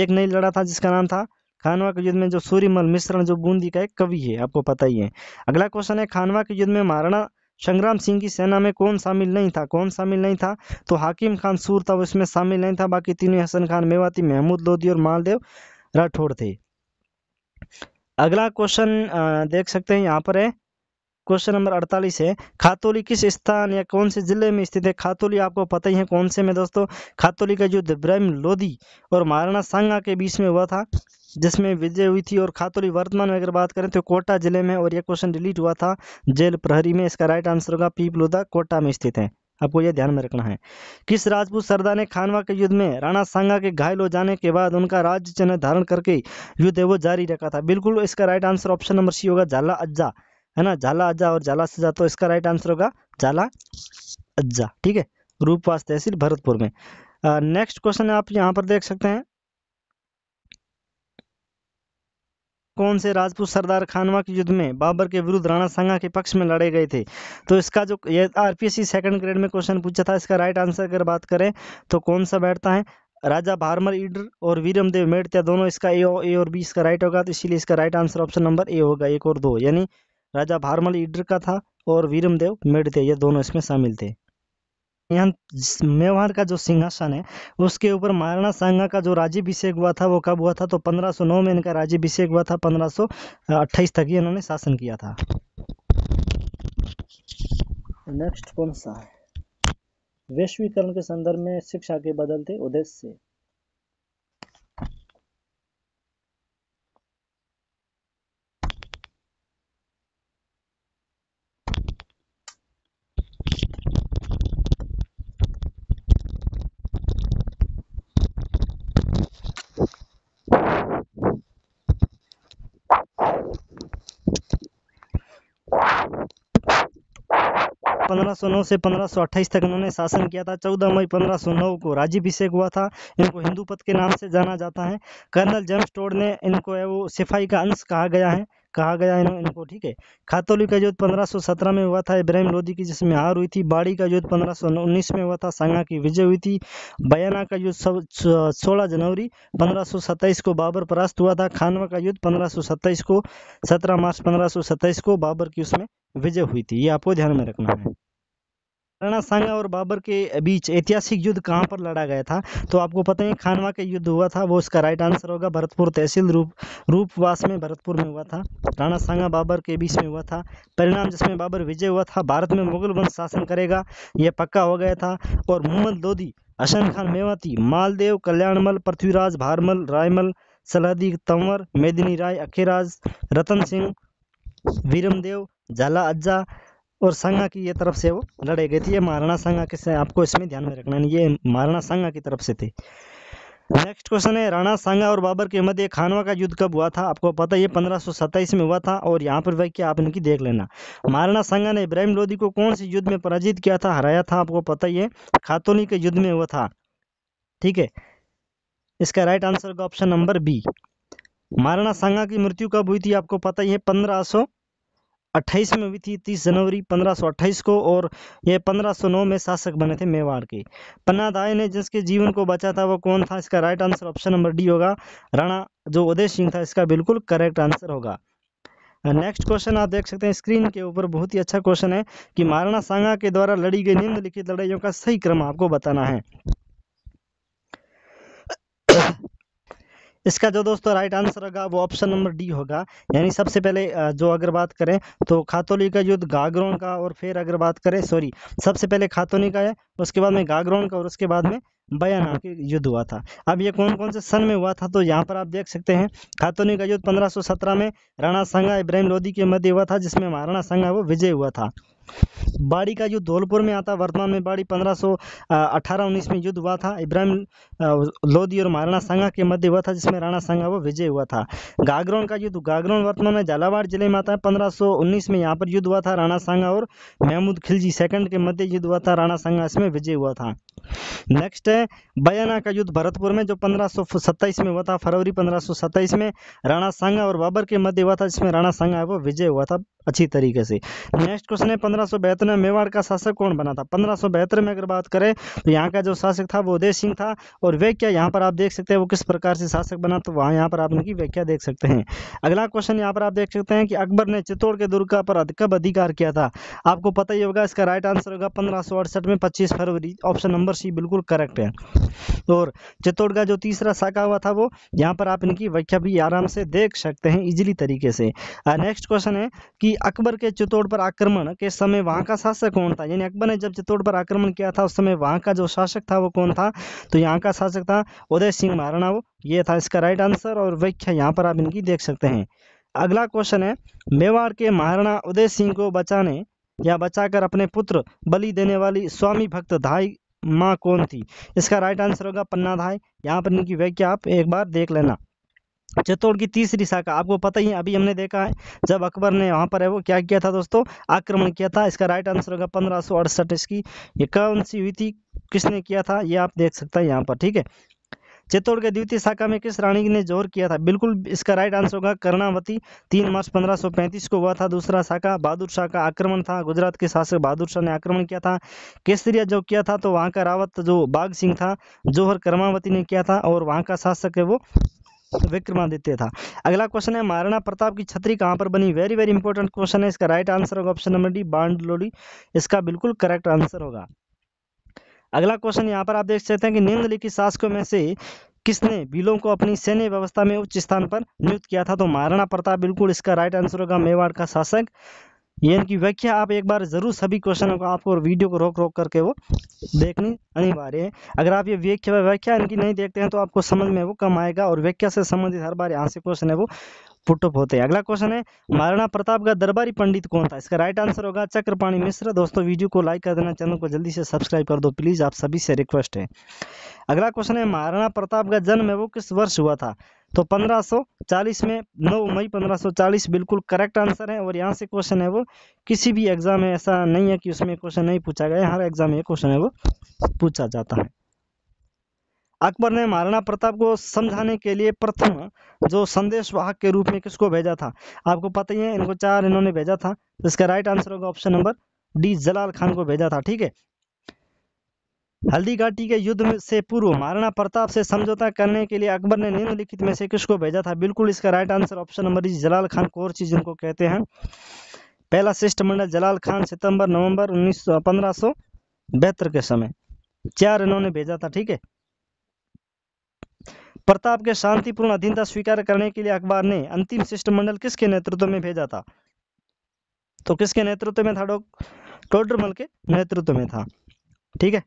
एक नहीं लड़ा था जिसका नाम था खानवा के युद्ध में जो सूर्यमल मिश्रण जो बूंदी का एक कवि है आपको पता ही है अगला क्वेश्चन है खानवा के युद्ध में महाराणा संग्राम सिंह की सेना में कौन शामिल नहीं था कौन शामिल नहीं था तो हाकिम खान सूर था उसमें शामिल नहीं था बाकी तीनों हसन खान मेवाती महमूद लोधी और मालदेव राठौड़ थे अगला क्वेश्चन देख सकते हैं यहाँ पर है क्वेश्चन नंबर अड़तालीस है खातोली किस स्थान या कौन से जिले में स्थित है खातोली आपको पता ही है कौन से में दोस्तों खातोली का युद्ध ब्रह्म लोधी और महाराणा सांगा के बीच में हुआ था जिसमें विजय हुई थी और खातोली वर्तमान में अगर बात करें तो कोटा जिले में और यह क्वेश्चन डिलीट हुआ था जेल प्रहरी में इसका राइट आंसर होगा पीपलोदा कोटा में स्थित है आपको यह ध्यान में रखना है किस राजपूत सरदार ने खानवा के युद्ध में राणा सांगा के घायल हो जाने के बाद उनका राज्य चिन्ह धारण करके युद्ध है वो जारी रखा था बिल्कुल इसका right answer option number C होगा झाला अज्जा है ना झाला अज्जा और जाला सजा तो इसका राइट आंसर होगा झाला अज्जा ठीक है रूपवास तहसील भरतपुर में नेक्स्ट क्वेश्चन आप यहाँ पर देख सकते हैं कौन से राजपूत सरदार खानवा के युद्ध में बाबर के विरुद्ध राणा सांगा के पक्ष में लड़े गए थे तो इसका जो ये आरपीएससी सेकंड ग्रेड में क्वेश्चन पूछा था इसका राइट आंसर अगर बात करें तो कौन सा बैठता है राजा भारमर ईडर और वीरमदेव मेड़त्या दोनों इसका और ए और बी इसका राइट होगा तो इसीलिए इसका right answer option number A होगा एक और दो यानी राजा भारमल इडर का था और वीरमदेव मेड थे ये दोनों इसमें शामिल थे यहाँ मेवाड़ का जो सिंहासन है उसके ऊपर महाराणा सांगा का जो राज्यभिषेक हुआ था वो कब हुआ था तो 1509 में इनका राज्यभिषेक हुआ था 1528 तक ही इन्होंने शासन किया था नेक्स्ट कौन सा है वैश्वीकरण के संदर्भ में शिक्षा के बदलते उद्देश्य पंद्रह से पंद्रह तक इन्होंने शासन किया था चौदह मई पंद्रह को राज्यभिषेक हुआ था इनको हिंदू पद के नाम से जाना जाता है कर्नल जेम्स टोड ने इनको वो सिफाई का अंश कहा गया है कहा गया है इनको ठीक है खातौली का युद्ध 1517 में हुआ था इब्राहिम लोधी की जिसमें हार हुई थी बाड़ी का युद्ध 1519 में हुआ था सांगा की विजय हुई थी बयाना का युद्ध सोलह जनवरी 1527 को बाबर परास्त हुआ था खानवा का युद्ध 1527 को 17 मार्च 1527 को बाबर की उसमें विजय हुई थी ये आपको ध्यान में रखना है राणा सांगा और बाबर के बीच ऐतिहासिक युद्ध कहाँ पर लड़ा गया था तो आपको पता है खानवा का युद्ध हुआ था वो इसका राइट आंसर होगा भरतपुर तहसील रूप रूपवास में भरतपुर में हुआ था राणा सांगा बाबर के बीच में हुआ था परिणाम जिसमें बाबर विजय हुआ था भारत में मुगल वंश शासन करेगा यह पक्का हो गया था और मोहम्मद लोधी हसन खान मेवाती मालदेव कल्याणमल पृथ्वीराज भारमल रायमल सलहदी तंवर मेदिनी राय अखेराज रतन सिंह वीरमदेव झाला अज्जा और संगा की ये तरफ से वो लड़ाई गई थी ये महाराणा संगा के आपको इसमें ध्यान में रखना ये महाराणा संगा की तरफ से थी नेक्स्ट क्वेश्चन है राणा सांगा और बाबर के मध्य खानवा का युद्ध कब हुआ था आपको पता है ये पंद्रह में हुआ था और यहाँ पर वह क्या आप इनकी देख लेना महाराणा सांगा ने इब्राहिम लोधी को कौन से युद्ध में पराजित किया था हराया था आपको पता ही है खातोली के युद्ध में हुआ था ठीक है इसका राइट आंसर का option number B Maharana Sanga की मृत्यु कब हुई थी आपको पता ही है पंद्रह अट्ठाईस में हुई थी तीस जनवरी 1528 को और यह 1509 में शासक बने थे मेवाड़ के दाय ने जिसके जीवन को बचा था वो कौन था इसका right answer option number D होगा राणा जो उदय सिंह था इसका बिल्कुल करेक्ट आंसर होगा नेक्स्ट क्वेश्चन आप देख सकते हैं स्क्रीन के ऊपर बहुत ही अच्छा क्वेश्चन है कि महाराणा सांगा के द्वारा लड़ी गई निम्नलिखित लड़ाइयों का सही क्रम आपको बताना है इसका जो दोस्तों राइट आंसर होगा वो ऑप्शन नंबर डी होगा यानी सबसे पहले जो अगर बात करें तो खातोली का युद्ध गागरों का और फिर अगर बात करें सॉरी सबसे पहले खातोली का है उसके बाद में गागरों का और उसके बाद में बयाना हाँ। के युद्ध हुआ था अब ये कौन कौन से सन में हुआ था तो यहाँ पर आप देख सकते हैं खातूनी का युद्ध 1517 में राणा संगा इब्राहिम लोधी के मध्य हुआ था जिसमें महाराणा संगा वो विजय हुआ था बाड़ी का युद्ध धौलपुर में आता वर्तमान में बाड़ी 1518-19 में युद्ध हुआ था इब्राहिम लोधी और महाराणा संगा के मध्य हुआ था जिसमें राणा संगा वो विजय हुआ था गागरौन का युद्ध गागरौन वर्तमान में झालावाड़ जिले में आता है पंद्रह में यहाँ पर युद्ध हुआ था राणा संगा और महमूद खिलजी सेकंड के मध्य युद्ध हुआ था राणा संगा इसमें विजय हुआ था नेक्स्ट है बयाना का युद्ध भरतपुर में जो 1527 में हुआ था फरवरी 1527 में राणा सांगा और बाबर के मध्य हुआ था जिसमें राणा सांगा वो विजय हुआ था अच्छी तरीके से नेक्स्ट क्वेश्चन है पंद्रह में मेवाड़ का शासक कौन बना था पंद्रह में अगर बात करें तो यहाँ का जो शासक था वो उदय सिंह था और व्याख्या यहाँ पर आप देख सकते हैं वो किस प्रकार से शासक बना तो वहाँ यहाँ पर आप उनकी व्याख्या देख सकते हैं अगला क्वेश्चन यहाँ पर आप देख सकते हैं कि अकबर ने चित्तौड़ के दुर्गा पर कब अधिकार किया था आपको पता ही होगा इसका राइट आंसर होगा पंद्रह में पच्चीस फरवरी ऑप्शन नंबर सी बिल्कुल करेक्ट है और चित्तौड़ का जो तीसरा शाखा हुआ था वो यहाँ पर आप इनकी व्याख्या भी आराम से देख सकते हैं इजीली तरीके से नेक्स्ट क्वेश्चन है कि अकबर के चित्तौड़ पर आक्रमण के समय वहाँ का शासक कौन था यानी अकबर ने जब चित्तौड़ पर आक्रमण किया था उस समय वहाँ का जो शासक था वो कौन था तो यहाँ का शासक था उदय सिंह महाराणा वो ये था इसका राइट आंसर और व्याख्या यहाँ पर आप इनकी देख सकते हैं अगला क्वेश्चन है मेवाड़ के महाराणा उदय सिंह को बचाने या बचाकर अपने पुत्र बलि देने वाली स्वामी भक्त धाई माँ कौन थी इसका राइट आंसर होगा धाय यहाँ पर इनकी व्याख्या आप एक बार देख लेना चित्तौड़ की तीसरी शाखा आपको पता ही अभी हमने देखा है जब अकबर ने वहाँ पर है वो क्या किया था दोस्तों आक्रमण किया था इसका राइट आंसर होगा पंद्रह सौ अड़सठ इसकी ये कौन सी हुई थी किसने किया था ये आप देख सकते हैं यहाँ पर ठीक है चित्तौड़ के द्वितीय शाखा में किस रानी ने जोर किया था बिल्कुल इसका राइट आंसर होगा कर्णावती तीन मार्च 1535 को हुआ था दूसरा शाखा बहादुर शाह का आक्रमण था गुजरात के शासक बहादुर शाह ने आक्रमण किया था केसरिया जो किया था तो वहाँ का रावत जो बाघ सिंह था जोहर कर्मावती ने किया था और वहाँ का शासक है वो विक्रमादित्य था अगला क्वेश्चन है महाराणा प्रताप की छतरी कहाँ पर बनी वेरी वेरी इंपॉर्टेंट क्वेश्चन है इसका राइट आंसर होगा ऑप्शन नंबर डी बांडलोली इसका बिल्कुल करेक्ट आंसर होगा अगला क्वेश्चन यहाँ पर आप देख सकते हैं कि निम्नलिखित शासकों में से किसने बिलों को अपनी सैन्य व्यवस्था में उच्च स्थान पर नियुक्त किया था तो महाराणा प्रताप बिल्कुल इसका राइट आंसर होगा मेवाड़ का शासक ये इनकी व्याख्या आप एक बार जरूर सभी क्वेश्चनों को आपको और वीडियो को रोक रोक करके वो देखनी अनिवार्य है अगर आप ये व्याख्या व्याख्या इनकी नहीं देखते हैं तो आपको समझ में वो कम आएगा और व्याख्या से संबंधित हर बार यहाँ से क्वेश्चन है वो पुटअप होते हैं अगला क्वेश्चन है महाराणा प्रताप का दरबारी पंडित कौन था इसका राइट आंसर होगा चक्रपाणी मिश्र दोस्तों वीडियो को लाइक कर देना चैनल को जल्दी से सब्सक्राइब कर दो प्लीज आप सभी से रिक्वेस्ट है अगला क्वेश्चन है महाराणा प्रताप का जन्म है वो किस वर्ष हुआ था तो 1540 में 9 मई 1540 बिल्कुल करेक्ट आंसर है और यहाँ से क्वेश्चन है वो किसी भी एग्जाम में ऐसा नहीं है कि उसमें क्वेश्चन नहीं पूछा गया हर एग्जाम में क्वेश्चन है वो पूछा जाता है अकबर ने महाराणा प्रताप को समझाने के लिए प्रथम जो संदेश वाहक के रूप में किसको भेजा था आपको पता ही है इनको चार इन्होंने भेजा था इसका राइट आंसर होगा option number D Jalal Khan को भेजा था ठीक है हल्दी घाटी के युद्ध से पूर्व महाराणा प्रताप से समझौता करने के लिए अकबर ने निम्नलिखित में से किसको भेजा था बिल्कुल इसका right answer option number D Jalal Khan चीज जिनको कहते हैं पहला शिष्टमंडल जलाल खान सितंबर नवंबर उन्नीस के समय चार इन्होंने भेजा था ठीक है प्रताप के शांतिपूर्ण अधीनता स्वीकार करने के लिए अखबार ने अंतिम शिष्टमंडल किसके नेतृत्व में भेजा था तो किसके नेतृत्व में था डॉ टोडरमल के नेतृत्व में था ठीक है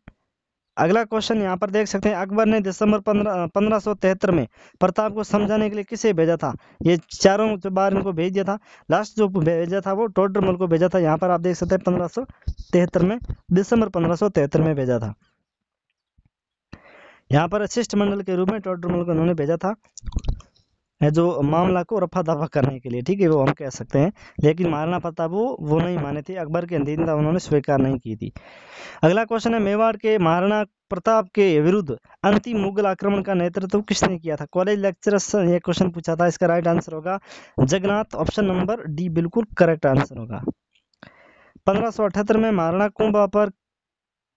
अगला क्वेश्चन यहाँ पर देख सकते हैं अकबर ने दिसंबर पंद्रह पंद्रह में प्रताप को समझाने के लिए किसे भेजा था ये चारों जो बार इनको भेज दिया था लास्ट जो भेजा था वो टोडरमल को भेजा था यहाँ पर आप देख सकते हैं पंद्रह में दिसंबर पंद्रह में भेजा था यहाँ पर असिस्ट मंडल के रूप में टॉट मंडल को उन्होंने भेजा था जो मामला को रफा दफा करने के लिए ठीक है वो हम कह सकते हैं लेकिन महाराणा प्रताप वो वो नहीं माने थे अकबर के अंधीनता उन्होंने स्वीकार नहीं की थी अगला क्वेश्चन है मेवाड़ के महाराणा प्रताप के विरुद्ध अंतिम मुगल आक्रमण का नेतृत्व किसने किया था कॉलेज लेक्चरर्स ने यह क्वेश्चन पूछा था इसका राइट आंसर होगा जगन्नाथ ऑप्शन नंबर डी बिल्कुल करेक्ट आंसर होगा पंद्रह में महाराणा कुंभ पर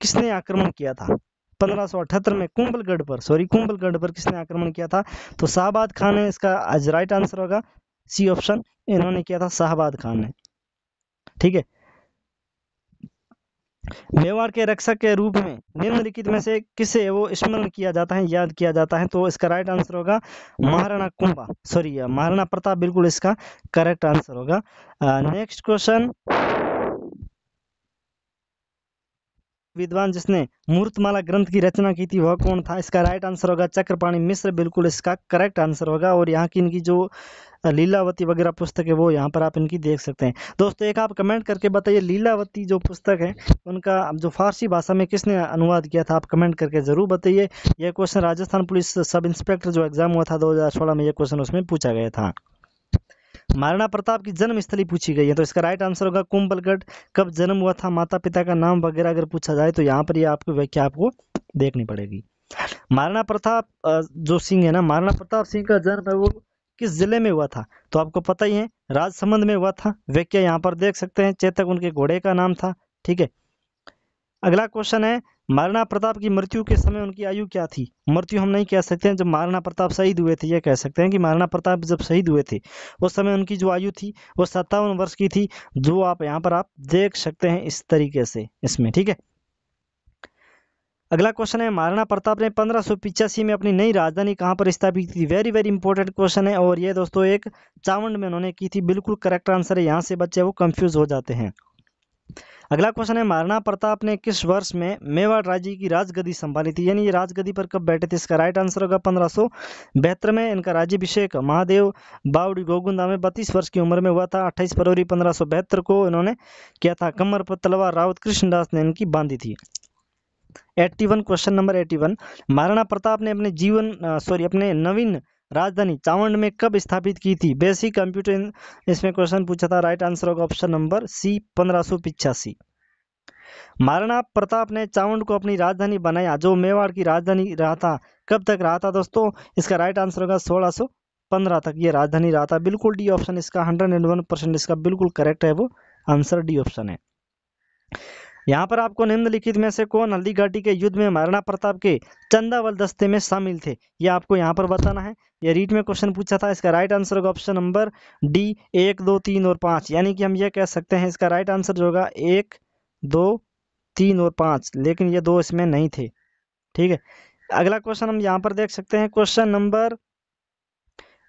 किसने आक्रमण किया था 1578 में कुंभलगढ़ पर सॉरी कुंभलगढ़ पर किसने आक्रमण किया था तो शाहबाद खान ने इसका आज राइट आंसर होगा सी ऑप्शन इन्होंने किया था शाहबाद खान ने ठीक है मेवाड़ के रक्षक के रूप में निम्नलिखित में से किसे वो स्मरण किया जाता है याद किया जाता है तो इसका राइट आंसर होगा महाराणा कुंभा सॉरी महाराणा प्रताप बिल्कुल इसका करेक्ट आंसर होगा नेक्स्ट क्वेश्चन विद्वान जिसने मूर्तमाला ग्रंथ की रचना की थी वह कौन था इसका राइट आंसर होगा चक्रपाणी मिश्र बिल्कुल इसका करेक्ट आंसर होगा और यहाँ की इनकी जो लीलावती वगैरह पुस्तक है वो यहाँ पर आप इनकी देख सकते हैं दोस्तों एक आप कमेंट करके बताइए लीलावती जो पुस्तक है उनका जो फारसी भाषा में किसने अनुवाद किया था आप कमेंट करके ज़रूर बताइए यह question Rajasthan police sub inspector जो एग्ज़ाम हुआ था दो में यह क्वेश्चन उसमें पूछा गया था महाराणा प्रताप की जन्म स्थली पूछी गई है तो इसका राइट आंसर होगा कुंभलगढ़ कब जन्म हुआ था माता पिता का नाम वगैरह अगर पूछा जाए तो यहाँ पर ये आपको व्याख्या आपको देखनी पड़ेगी महाराणा प्रताप जो सिंह है ना महाराणा प्रताप सिंह का जन्म है वो किस जिले में हुआ था तो आपको पता ही है राजसमंद में हुआ था व्याख्या यहाँ पर देख सकते हैं चेतक उनके घोड़े का नाम था ठीक है अगला क्वेश्चन है महाराणा प्रताप की मृत्यु के समय उनकी आयु क्या थी मृत्यु हम नहीं कह सकते हैं जब महाराणा प्रताप शहीद हुए थे यह कह सकते हैं कि महाराणा प्रताप जब शहीद हुए थे उस समय उनकी जो आयु थी वो सत्तावन वर्ष की थी जो आप यहाँ पर आप देख सकते हैं इस तरीके से इसमें ठीक है अगला क्वेश्चन है महाराणा प्रताप ने पंद्रह में अपनी नई राजधानी कहाँ पर स्थापित की थी वेरी वेरी इंपॉर्टेंट क्वेश्चन है और ये दोस्तों एक चावंड में उन्होंने की थी बिल्कुल करेक्ट आंसर है यहाँ से बच्चे वो कंफ्यूज हो जाते हैं अगला क्वेश्चन है महाराणा प्रताप ने किस वर्ष में मेवाड़ राज्य की राजगद्दी संभाली थी यानी ये राजगद्दी पर कब बैठे थे इसका राइट आंसर होगा पंद्रह में इनका राज्यभिषेक महादेव बावड़ी गोगुंदा में बत्तीस वर्ष की उम्र में हुआ था अट्ठाईस फरवरी पंद्रह को इन्होंने किया था कमर पर तलवार रावत कृष्णदास ने इनकी बांधी थी 81 क्वेश्चन नंबर 81 महाराणा प्रताप ने अपने जीवन सॉरी अपने नवीन राजधानी चावंड में कब स्थापित की थी बेसिक कंप्यूटर इसमें क्वेश्चन पूछा था राइट आंसर होगा ऑप्शन नंबर सी पंद्रह महाराणा प्रताप ने चावंड को अपनी राजधानी बनाया जो मेवाड़ की राजधानी रहा था कब तक रहा था दोस्तों इसका राइट आंसर होगा सोलह पंद्रह तक ये राजधानी रहा था बिल्कुल डी ऑप्शन इसका हंड्रेड एंड वन परसेंट इसका बिल्कुल करेक्ट है वो आंसर डी ऑप्शन है यहाँ पर आपको निम्नलिखित में से कौन हल्दी घाटी के युद्ध में महाराणा प्रताप के चंदावल दस्ते में शामिल थे ये आपको यहाँ पर बताना है ये रीट में क्वेश्चन पूछा था इसका राइट आंसर होगा ऑप्शन नंबर डी एक दो तीन और पाँच यानी कि हम ये कह सकते हैं इसका राइट आंसर जो होगा एक दो तीन और पाँच लेकिन ये दो इसमें नहीं थे ठीक है अगला क्वेश्चन हम यहाँ पर देख सकते हैं question number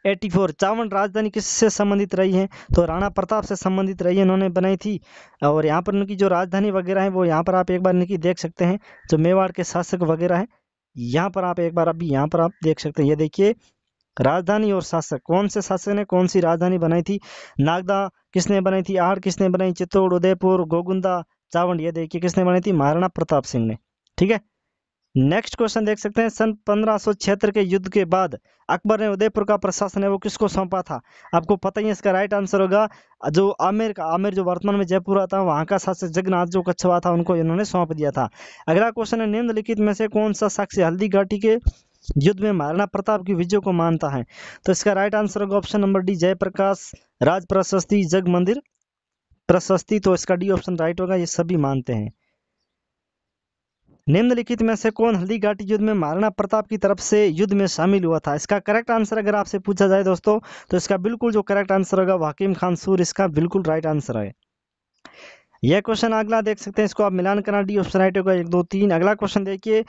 eighty four Chavand राजधानी किससे संबंधित रही है तो राणा प्रताप से संबंधित रही है इन्होंने बनाई थी और यहाँ पर इनकी जो राजधानी वगैरह है वो यहाँ पर आप एक बार इनकी देख सकते हैं जो मेवाड़ के शासक वगैरह है यहाँ पर आप एक बार अभी यहाँ पर आप देख सकते हैं ये देखिए राजधानी और शासक कौन से शासक ने कौन सी राजधानी बनाई थी नागदा किसने बनाई थी आड़ किसने बनाई चित्तौड़ उदयपुर गोगुंदा चावंड ये देखिए किसने बनाई थी महाराणा प्रताप सिंह ने ठीक है नेक्स्ट क्वेश्चन देख सकते हैं सन पंद्रह के युद्ध के बाद अकबर ने उदयपुर का प्रशासन है वो किसको सौंपा था आपको पता ही है इसका राइट आंसर होगा जो आमिर का आमिर जो वर्तमान में जयपुर आता है वहाँ का शासक जगन्नाथ जो कछवा था उनको इन्होंने सौंप दिया था अगला क्वेश्चन है निम्नलिखित में से कौन सा साक्षी हल्दी घाटी के युद्ध में महाराणा प्रताप की विजय को मानता है तो इसका राइट आंसर होगा option number D Jaiprakash Raj Prashasti Jag मंदिर प्रशस्ति तो इसका डी ऑप्शन राइट होगा ये सभी मानते हैं निम्नलिखित में से कौन हल्दी घाटी युद्ध में महाराणा प्रताप की तरफ से युद्ध में शामिल हुआ था इसका करेक्ट आंसर अगर आपसे पूछा जाए दोस्तों तो इसका बिल्कुल जो करेक्ट आंसर होगा वाकिम खान सूर इसका बिल्कुल राइट आंसर है यह क्वेश्चन अगला देख सकते हैं इसको आप मिलान करना डी ऑप्शन राइट होगा एक दो तीन अगला क्वेश्चन देखिए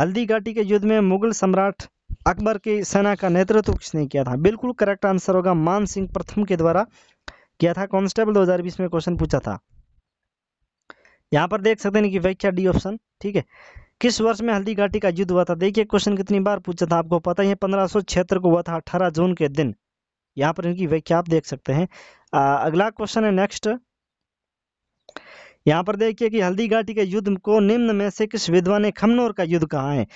हल्दी घाटी के युद्ध में मुगल सम्राट अकबर की सेना का नेतृत्व किसने किया था बिल्कुल करेक्ट आंसर होगा मान सिंह प्रथम के द्वारा किया था कांस्टेबल 2020 में क्वेश्चन पूछा था यहाँ पर देख सकते हैं कि व्याख्या डी ऑप्शन ठीक है किस वर्ष में हल्दी घाटी का युद्ध हुआ था देखिए क्वेश्चन कितनी बार पूछा था आपको पता ही है पंद्रह को हुआ था अठारह जून के दिन यहाँ पर इनकी व्याख्या आप देख सकते हैं आ, अगला क्वेश्चन है नेक्स्ट यहाँ पर देखिए कि हल्दी घाटी के युद्ध को निम्न में से किस विधवा ने खमनोर का युद्ध कहा है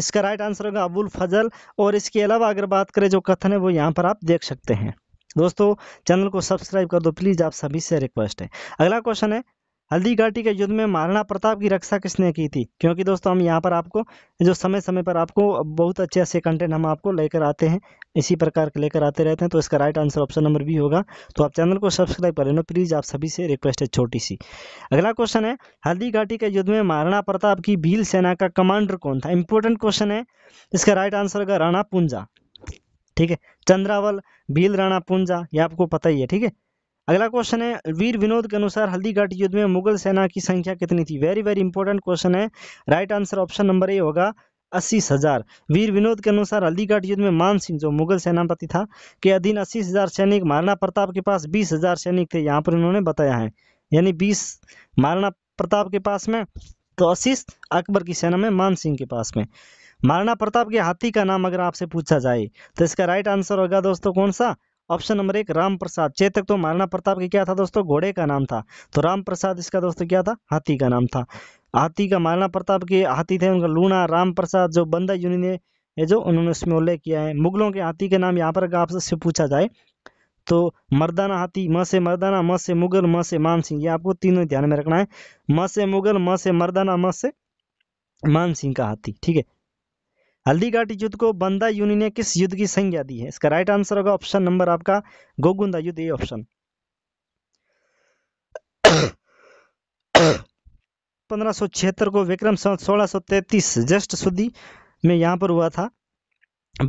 इसका राइट आंसर होगा अबुल फजल और इसके अलावा अगर बात करें जो कथन है वो यहाँ पर आप देख सकते हैं दोस्तों चैनल को सब्सक्राइब कर दो प्लीज़ आप सभी से रिक्वेस्ट है अगला क्वेश्चन है हल्दी घाटी के युद्ध में महाराणा प्रताप की रक्षा किसने की थी क्योंकि दोस्तों हम यहाँ पर आपको जो समय समय पर आपको बहुत अच्छे अच्छे कंटेंट हम आपको लेकर आते हैं इसी प्रकार के लेकर आते रहते हैं तो इसका right answer option number B होगा तो आप चैनल को सब्सक्राइब कर लेना प्लीज़ आप सभी से रिक्वेस्ट है छोटी सी अगला क्वेश्चन है हल्दी घाटी के युद्ध में महाराणा प्रताप की भील सेना का कमांडर कौन था इंपॉर्टेंट क्वेश्चन है इसका राइट आंसर होगा राणा पूंजा ठीक है चंद्रावल भील राणा पूंजा ये आपको पता ही है ठीक है अगला क्वेश्चन है वीर विनोद के अनुसार हल्दीघाट युद्ध में मुगल सेना की संख्या कितनी थी वेरी वेरी इंपॉर्टेंट क्वेश्चन है right answer option number A होगा अस्सी हजार वीर विनोद के अनुसार हल्दीघाट युद्ध में मान सिंह जो मुगल सेनापति था के अधीन अस्सी हजार सैनिक महाराणा प्रताप के पास बीस हजार सैनिक थे यहाँ पर उन्होंने बताया है यानी बीस महाराणा प्रताप के पास में तो अस्सी अकबर की सेना में मान सिंह के पास में महाराणा प्रताप के हाथी का नाम अगर आपसे पूछा जाए तो इसका राइट आंसर होगा दोस्तों कौन सा ऑप्शन नंबर एक राम प्रसाद चेतक तो महाराणा प्रताप के क्या था दोस्तों घोड़े का नाम था तो राम प्रसाद इसका दोस्तों क्या था हाथी का नाम था हाथी का महाराणा प्रताप के हाथी थे उनका लूणा राम प्रसाद जो बंदा यूनि ने ये जो उन्होंने इसमें उल्लेख किया है मुगलों के हाथी के नाम यहाँ पर आपसे पूछा जाए तो मर्दाना हाथी म से मर्दाना म से मुगल म से मान सिंह ये आपको तीनों ध्यान में रखना है म से मुगल म से मर्दाना म से मान सिंह का हाथी ठीक है हल्दीघाट युद्ध को बंदा यूनि ने किस युद्ध की संज्ञा दी है इसका राइट आंसर होगा ऑप्शन नंबर आपका गोगुंदा युद्ध ए ऑप्शन पंद्रह छिहत्तर को विक्रम संवत सोलह सौ तैतीस जस्ट सुधी में यहां पर हुआ था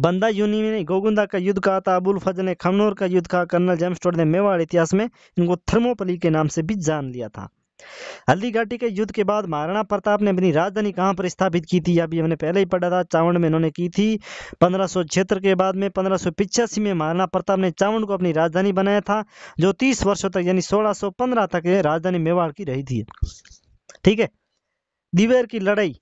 बंदा यूनि ने गोगुंदा का युद्ध कहा था अबुल फजल ने खमनौर का युद्ध कहा कर्नल जेम्स ने मेवाड़ इतिहास में इनको थर्मोपली के नाम से भी जान लिया था हल्दी घाटी के युद्ध के बाद महाराणा प्रताप ने अपनी राजधानी कहां पर स्थापित की थी अभी हमने पहले ही पढ़ा था चावण में इन्होंने की थी पंद्रह के बाद में पंद्रह में महाराणा प्रताप ने चावण को अपनी राजधानी बनाया था जो तीस वर्षों तक यानी सोलह तक राजधानी मेवाड़ की रही थी ठीक है दिवेर की लड़ाई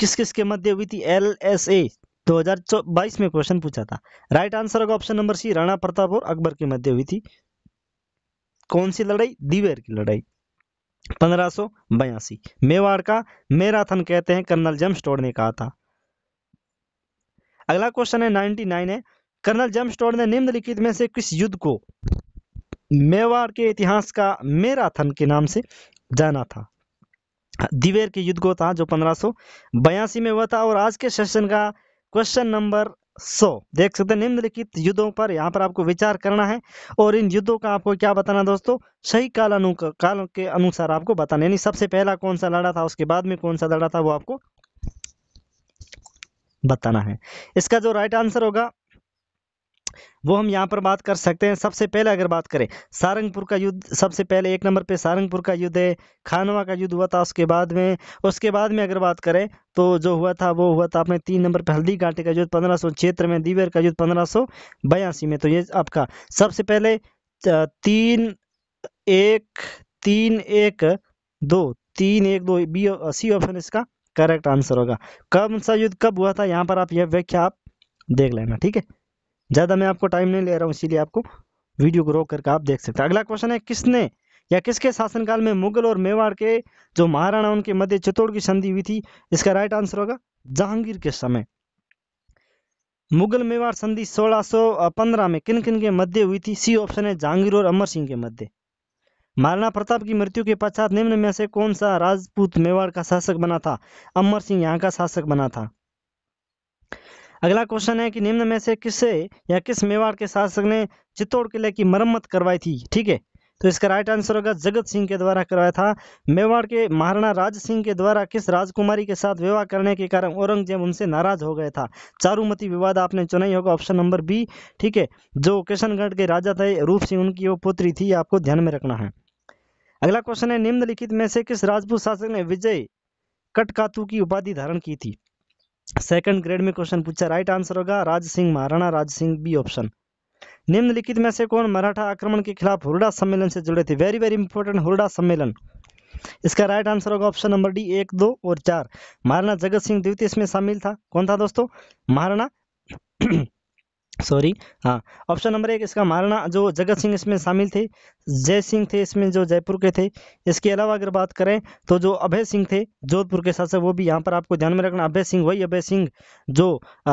किस किस के मध्य हुई थी एल एस ए 2022 में क्वेश्चन पूछा था राइट आंसर होगा option number C Rana Pratap और अकबर के मध्य हुई थी कौन सी लड़ाई दिवेर की लड़ाई पंद्रह मेवाड़ का मैराथन कहते हैं कर्नल जमस्टोर ने कहा था अगला क्वेश्चन है 99 है कर्नल स्टोर ने निम्नलिखित में से किस युद्ध को मेवाड़ के इतिहास का मैराथन के नाम से जाना था दिवेर के युद्ध को था जो पंद्रह में हुआ था और आज के सेशन का क्वेश्चन नंबर सो so, देख सकते हैं निम्नलिखित युद्धों पर यहाँ पर आपको विचार करना है और इन युद्धों का आपको क्या बताना दोस्तों सही काल अनु काल के अनुसार आपको बताना यानी सबसे पहला कौन सा लड़ा था उसके बाद में कौन सा लड़ा था वो आपको बताना है इसका जो राइट आंसर होगा वो हम यहाँ पर बात कर सकते हैं सबसे पहले अगर बात करें सारंगपुर का युद्ध सबसे पहले एक नंबर पे सारंगपुर का युद्ध है खानवा का युद्ध हुआ था उसके बाद में उसके बाद में अगर बात करें तो जो हुआ था वो हुआ था अपने तीन नंबर पर हल्दी घाटे का युद्ध पंद्रह सौ क्षेत्र में दीवेर का युद्ध पंद्रह में तो ये आपका सबसे पहले तीन एक तीन एक दो तीन एक दो बी सी ऑप्शन इसका करेक्ट आंसर होगा कब सा युद्ध कब हुआ था यहाँ पर आप यह व्याख्या आप देख लेना ठीक है ज़्यादा मैं आपको टाइम नहीं ले रहा हूँ इसीलिए आपको वीडियो को रोक करके आप देख सकते हैं अगला क्वेश्चन है किसने या किसके शासनकाल में मुगल और मेवाड़ के जो महाराणा उनके मध्य चित्तौड़ की संधि हुई थी इसका राइट आंसर होगा जहांगीर के समय मुगल मेवाड़ संधि 1615 में किन किन के मध्य हुई थी सी ऑप्शन है जहांगीर और अमर सिंह के मध्य महाराणा प्रताप की मृत्यु के पश्चात निम्न में से कौन सा राजपूत मेवाड़ का शासक बना था अमर सिंह यहाँ का शासक बना था अगला क्वेश्चन है कि निम्न में से किसे या किस मेवाड़ के शासक ने चित्तौड़ किले की मरम्मत करवाई थी ठीक है तो इसका राइट आंसर होगा जगत सिंह के द्वारा करवाया था मेवाड़ के महाराणा राज सिंह के द्वारा किस राजकुमारी के साथ विवाह करने के कारण औरंगजेब उनसे नाराज हो गया था चारूमती विवाद आपने चुना ही होगा ऑप्शन नंबर बी ठीक है जो किशनगढ़ के राजा थे रूप सिंह उनकी वो पुत्री थी आपको ध्यान में रखना है अगला क्वेश्चन है निम्नलिखित में से किस राजपूत शासक ने विजय कटकातू की उपाधि धारण की थी सेकंड ग्रेड में क्वेश्चन पूछा राइट आंसर होगा राज सिंह महाराणा राज सिंह बी ऑप्शन निम्नलिखित में से कौन मराठा आक्रमण के खिलाफ हुरडा सम्मेलन से जुड़े थे वेरी वेरी इंपॉर्टेंट हुरडा सम्मेलन इसका राइट आंसर होगा ऑप्शन नंबर डी एक दो और चार महाराणा जगत सिंह द्वितीय इसमें शामिल था कौन था दोस्तों महाराणा सॉरी हाँ ऑप्शन नंबर एक इसका महाराणा जो जगत सिंह इसमें शामिल थे जय सिंह थे इसमें जो जयपुर के थे इसके अलावा अगर बात करें तो जो अभय सिंह थे जोधपुर के साथ वो भी यहाँ पर आपको ध्यान में रखना अभय सिंह वही अभय सिंह जो आ,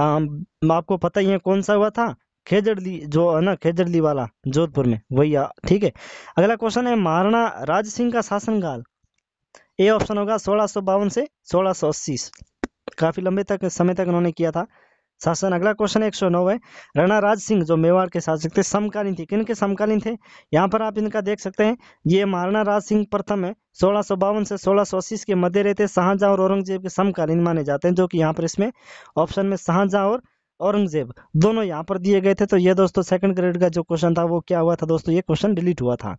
आपको पता ही है कौन सा हुआ था खेजड़ली जो है ना खेजड़ली वाला जोधपुर में वही ठीक है अगला क्वेश्चन है महाराणा राज सिंह का शासनकाल ए ऑप्शन होगा सोलह से सोलह काफ़ी लंबे तक समय तक उन्होंने किया था शासन अगला क्वेश्चन एक सौ नौ है राणा राज सिंह जो मेवाड़ के शासक थे समकालीन थे किनके समकालीन थे यहाँ पर आप इनका देख सकते हैं ये महाराणा राज सिंह प्रथम है सोलह सौ बावन से सोलह सौ अस्सी के मध्य रहते शाहजहां और औरंगजेब के समकालीन माने जाते हैं जो कि यहाँ पर इसमें ऑप्शन में शाहजहां और औरंगजेब दोनों यहाँ पर दिए गए थे तो ये दोस्तों सेकंड ग्रेड का जो क्वेश्चन था वो क्या हुआ था दोस्तों ये क्वेश्चन डिलीट हुआ था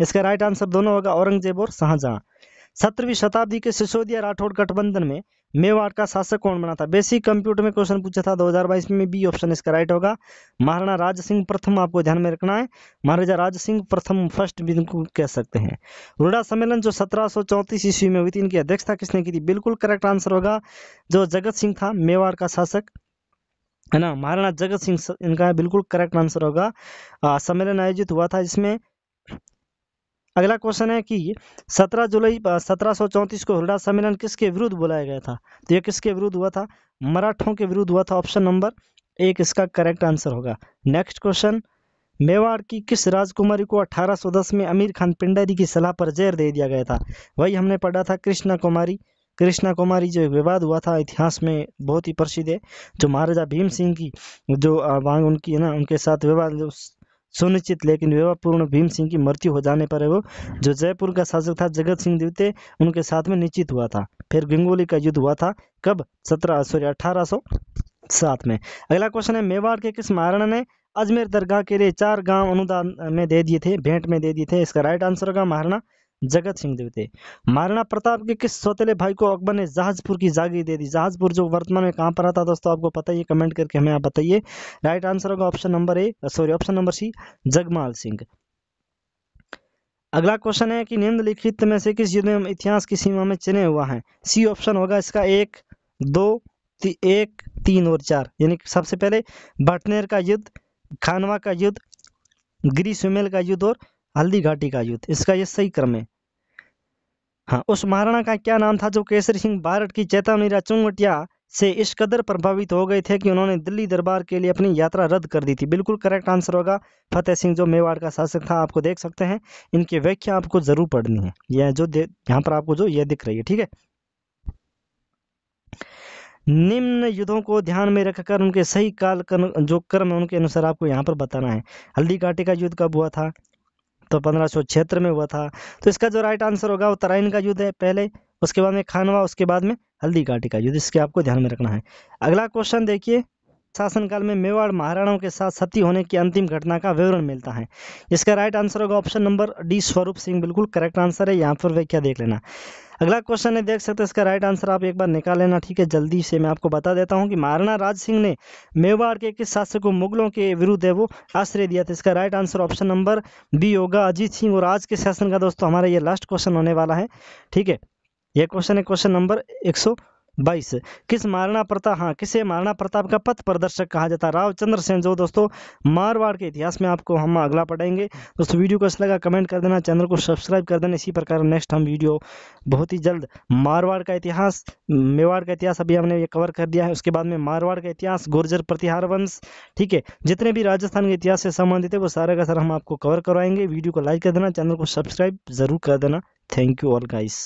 इसका राइट आंसर दोनों होगा औरंगजेब और शाहजहां सत्रहवीं शताब्दी के सिसोदिया राठौड़ गठबंधन में मेवाड़ का शासक कौन बना था बेसिक कंप्यूटर में क्वेश्चन पूछा था 2022 में बी ऑप्शन इसका राइट होगा महाराणा राज सिंह प्रथम आपको ध्यान में रखना है महाराजा राज सिंह प्रथम फर्स्ट बिंदु कह सकते हैं रुड़ा सम्मेलन जो सत्रह ईस्वी में हुई थी इनकी अध्यक्षता किसने की थी बिल्कुल करेक्ट आंसर होगा जो जगत सिंह था मेवाड़ का शासक है ना महाराणा जगत सिंह इनका बिल्कुल करेक्ट आंसर होगा सम्मेलन आयोजित हुआ था इसमें अगला क्वेश्चन है कि 17 जुलाई सत्रह को हुरडा सम्मेलन किसके विरुद्ध बुलाया गया था तो ये किसके विरुद्ध हुआ था मराठों के विरुद्ध हुआ था ऑप्शन नंबर एक इसका करेक्ट आंसर होगा नेक्स्ट क्वेश्चन मेवाड़ की किस राजकुमारी को 1810 में अमीर खान पिंडारी की सलाह पर जहर दे दिया गया था वही हमने पढ़ा था कृष्णा कुमारी कृष्णा कुमारी जो एक विवाद हुआ था इतिहास में बहुत ही प्रसिद्ध है जो महाराजा भीम सिंह की जो वांग उनकी है ना उनके साथ विवाद सुनिश्चित लेकिन विवाहपूर्ण भीम सिंह की मृत्यु हो जाने पर वो जो जयपुर का शासक था जगत सिंह द्वितीय उनके साथ में निश्चित हुआ था फिर गंगोली का युद्ध हुआ था कब सत्रह सॉरी अठारह सौ सात में अगला क्वेश्चन है मेवाड़ के किस महाराणा ने अजमेर दरगाह के लिए चार गांव अनुदान में दे दिए थे भेंट में दे दिए थे इसका राइट आंसर होगा महाराणा जगत सिंह देवते महाराणा प्रताप के किस सौतेले भाई को अकबर ने जहाजपुर की जागीर दे दी जहाजपुर जो वर्तमान में कहाँ पर आता दोस्तों आपको पता ही कमेंट करके हमें आप बताइए राइट आंसर होगा option number A sorry option number C Jagmal Singh अगला क्वेश्चन है कि निम्नलिखित में से किस युद्ध में इतिहास की सीमा में चिन्ह हुआ है सी ऑप्शन होगा इसका एक दो ती, एक तीन और चार यानी सबसे पहले भटनेर का युद्ध खानवा का युद्ध गिरी सुमेल का युद्ध और हल्दी घाटी का युद्ध इसका यह सही क्रम है हाँ उस महाराणा का क्या नाम था जो केसरी सिंह भारत की चेतावनी चुंगटिया से इस कदर प्रभावित हो गए थे कि उन्होंने दिल्ली दरबार के लिए अपनी यात्रा रद्द कर दी थी बिल्कुल करेक्ट आंसर होगा फतेह सिंह जो मेवाड़ का शासक था आपको देख सकते हैं इनकी व्याख्या आपको जरूर पढ़नी है यह जो यहाँ पर आपको जो यह दिख रही है ठीक है निम्न युद्धों को ध्यान में रखकर उनके सही काल कर, जो क्रम है उनके अनुसार आपको यहाँ पर बताना है हल्दी का युद्ध कब हुआ था तो पंद्रह सौ क्षेत्र में हुआ था तो इसका जो राइट आंसर होगा वो तराइन का युद्ध है पहले उसके बाद में खानवा उसके बाद में हल्दी घाटी का युद्ध इसके आपको ध्यान में रखना है अगला क्वेश्चन देखिए शासनकाल में मेवाड़ महाराणाओं के साथ सती होने की अंतिम घटना का विवरण मिलता है इसका राइट आंसर होगा option number D Swaroop Singh बिल्कुल करेक्ट आंसर है यहाँ पर व्याख्या देख लेना अगला क्वेश्चन है देख सकते हैं इसका राइट आंसर आप एक बार निकाल लेना ठीक है जल्दी से मैं आपको बता देता हूँ कि महाराणा राज सिंह ने मेवाड़ के किस शासक को मुगलों के विरुद्ध है वो आश्रय दिया था इसका right answer option number B होगा अजीत सिंह और आज के शासन का दोस्तों हमारा ये लास्ट क्वेश्चन होने वाला है ठीक है ये क्वेश्चन है क्वेश्चन नंबर एक बाईस किस महाराणा प्रताप हाँ किसे महाराणा प्रताप का पथ प्रदर्शक कहा जाता है रावचंद्र सेन जो दोस्तों मारवाड़ के इतिहास में आपको हम अगला पढ़ेंगे दोस्तों वीडियो को अच्छा लगा कमेंट कर देना चैनल को सब्सक्राइब कर देना इसी प्रकार नेक्स्ट हम वीडियो बहुत ही जल्द मारवाड़ का इतिहास मेवाड़ का इतिहास अभी हमने ये कवर कर दिया है उसके बाद में मारवाड़ का इतिहास गुर्जर प्रतिहार वंश ठीक है जितने भी राजस्थान के इतिहास से संबंधित है वो सारा का सारा हम आपको कवर करवाएंगे वीडियो को लाइक कर देना चैनल को सब्सक्राइब जरूर कर देना थैंक यू ऑल गाइस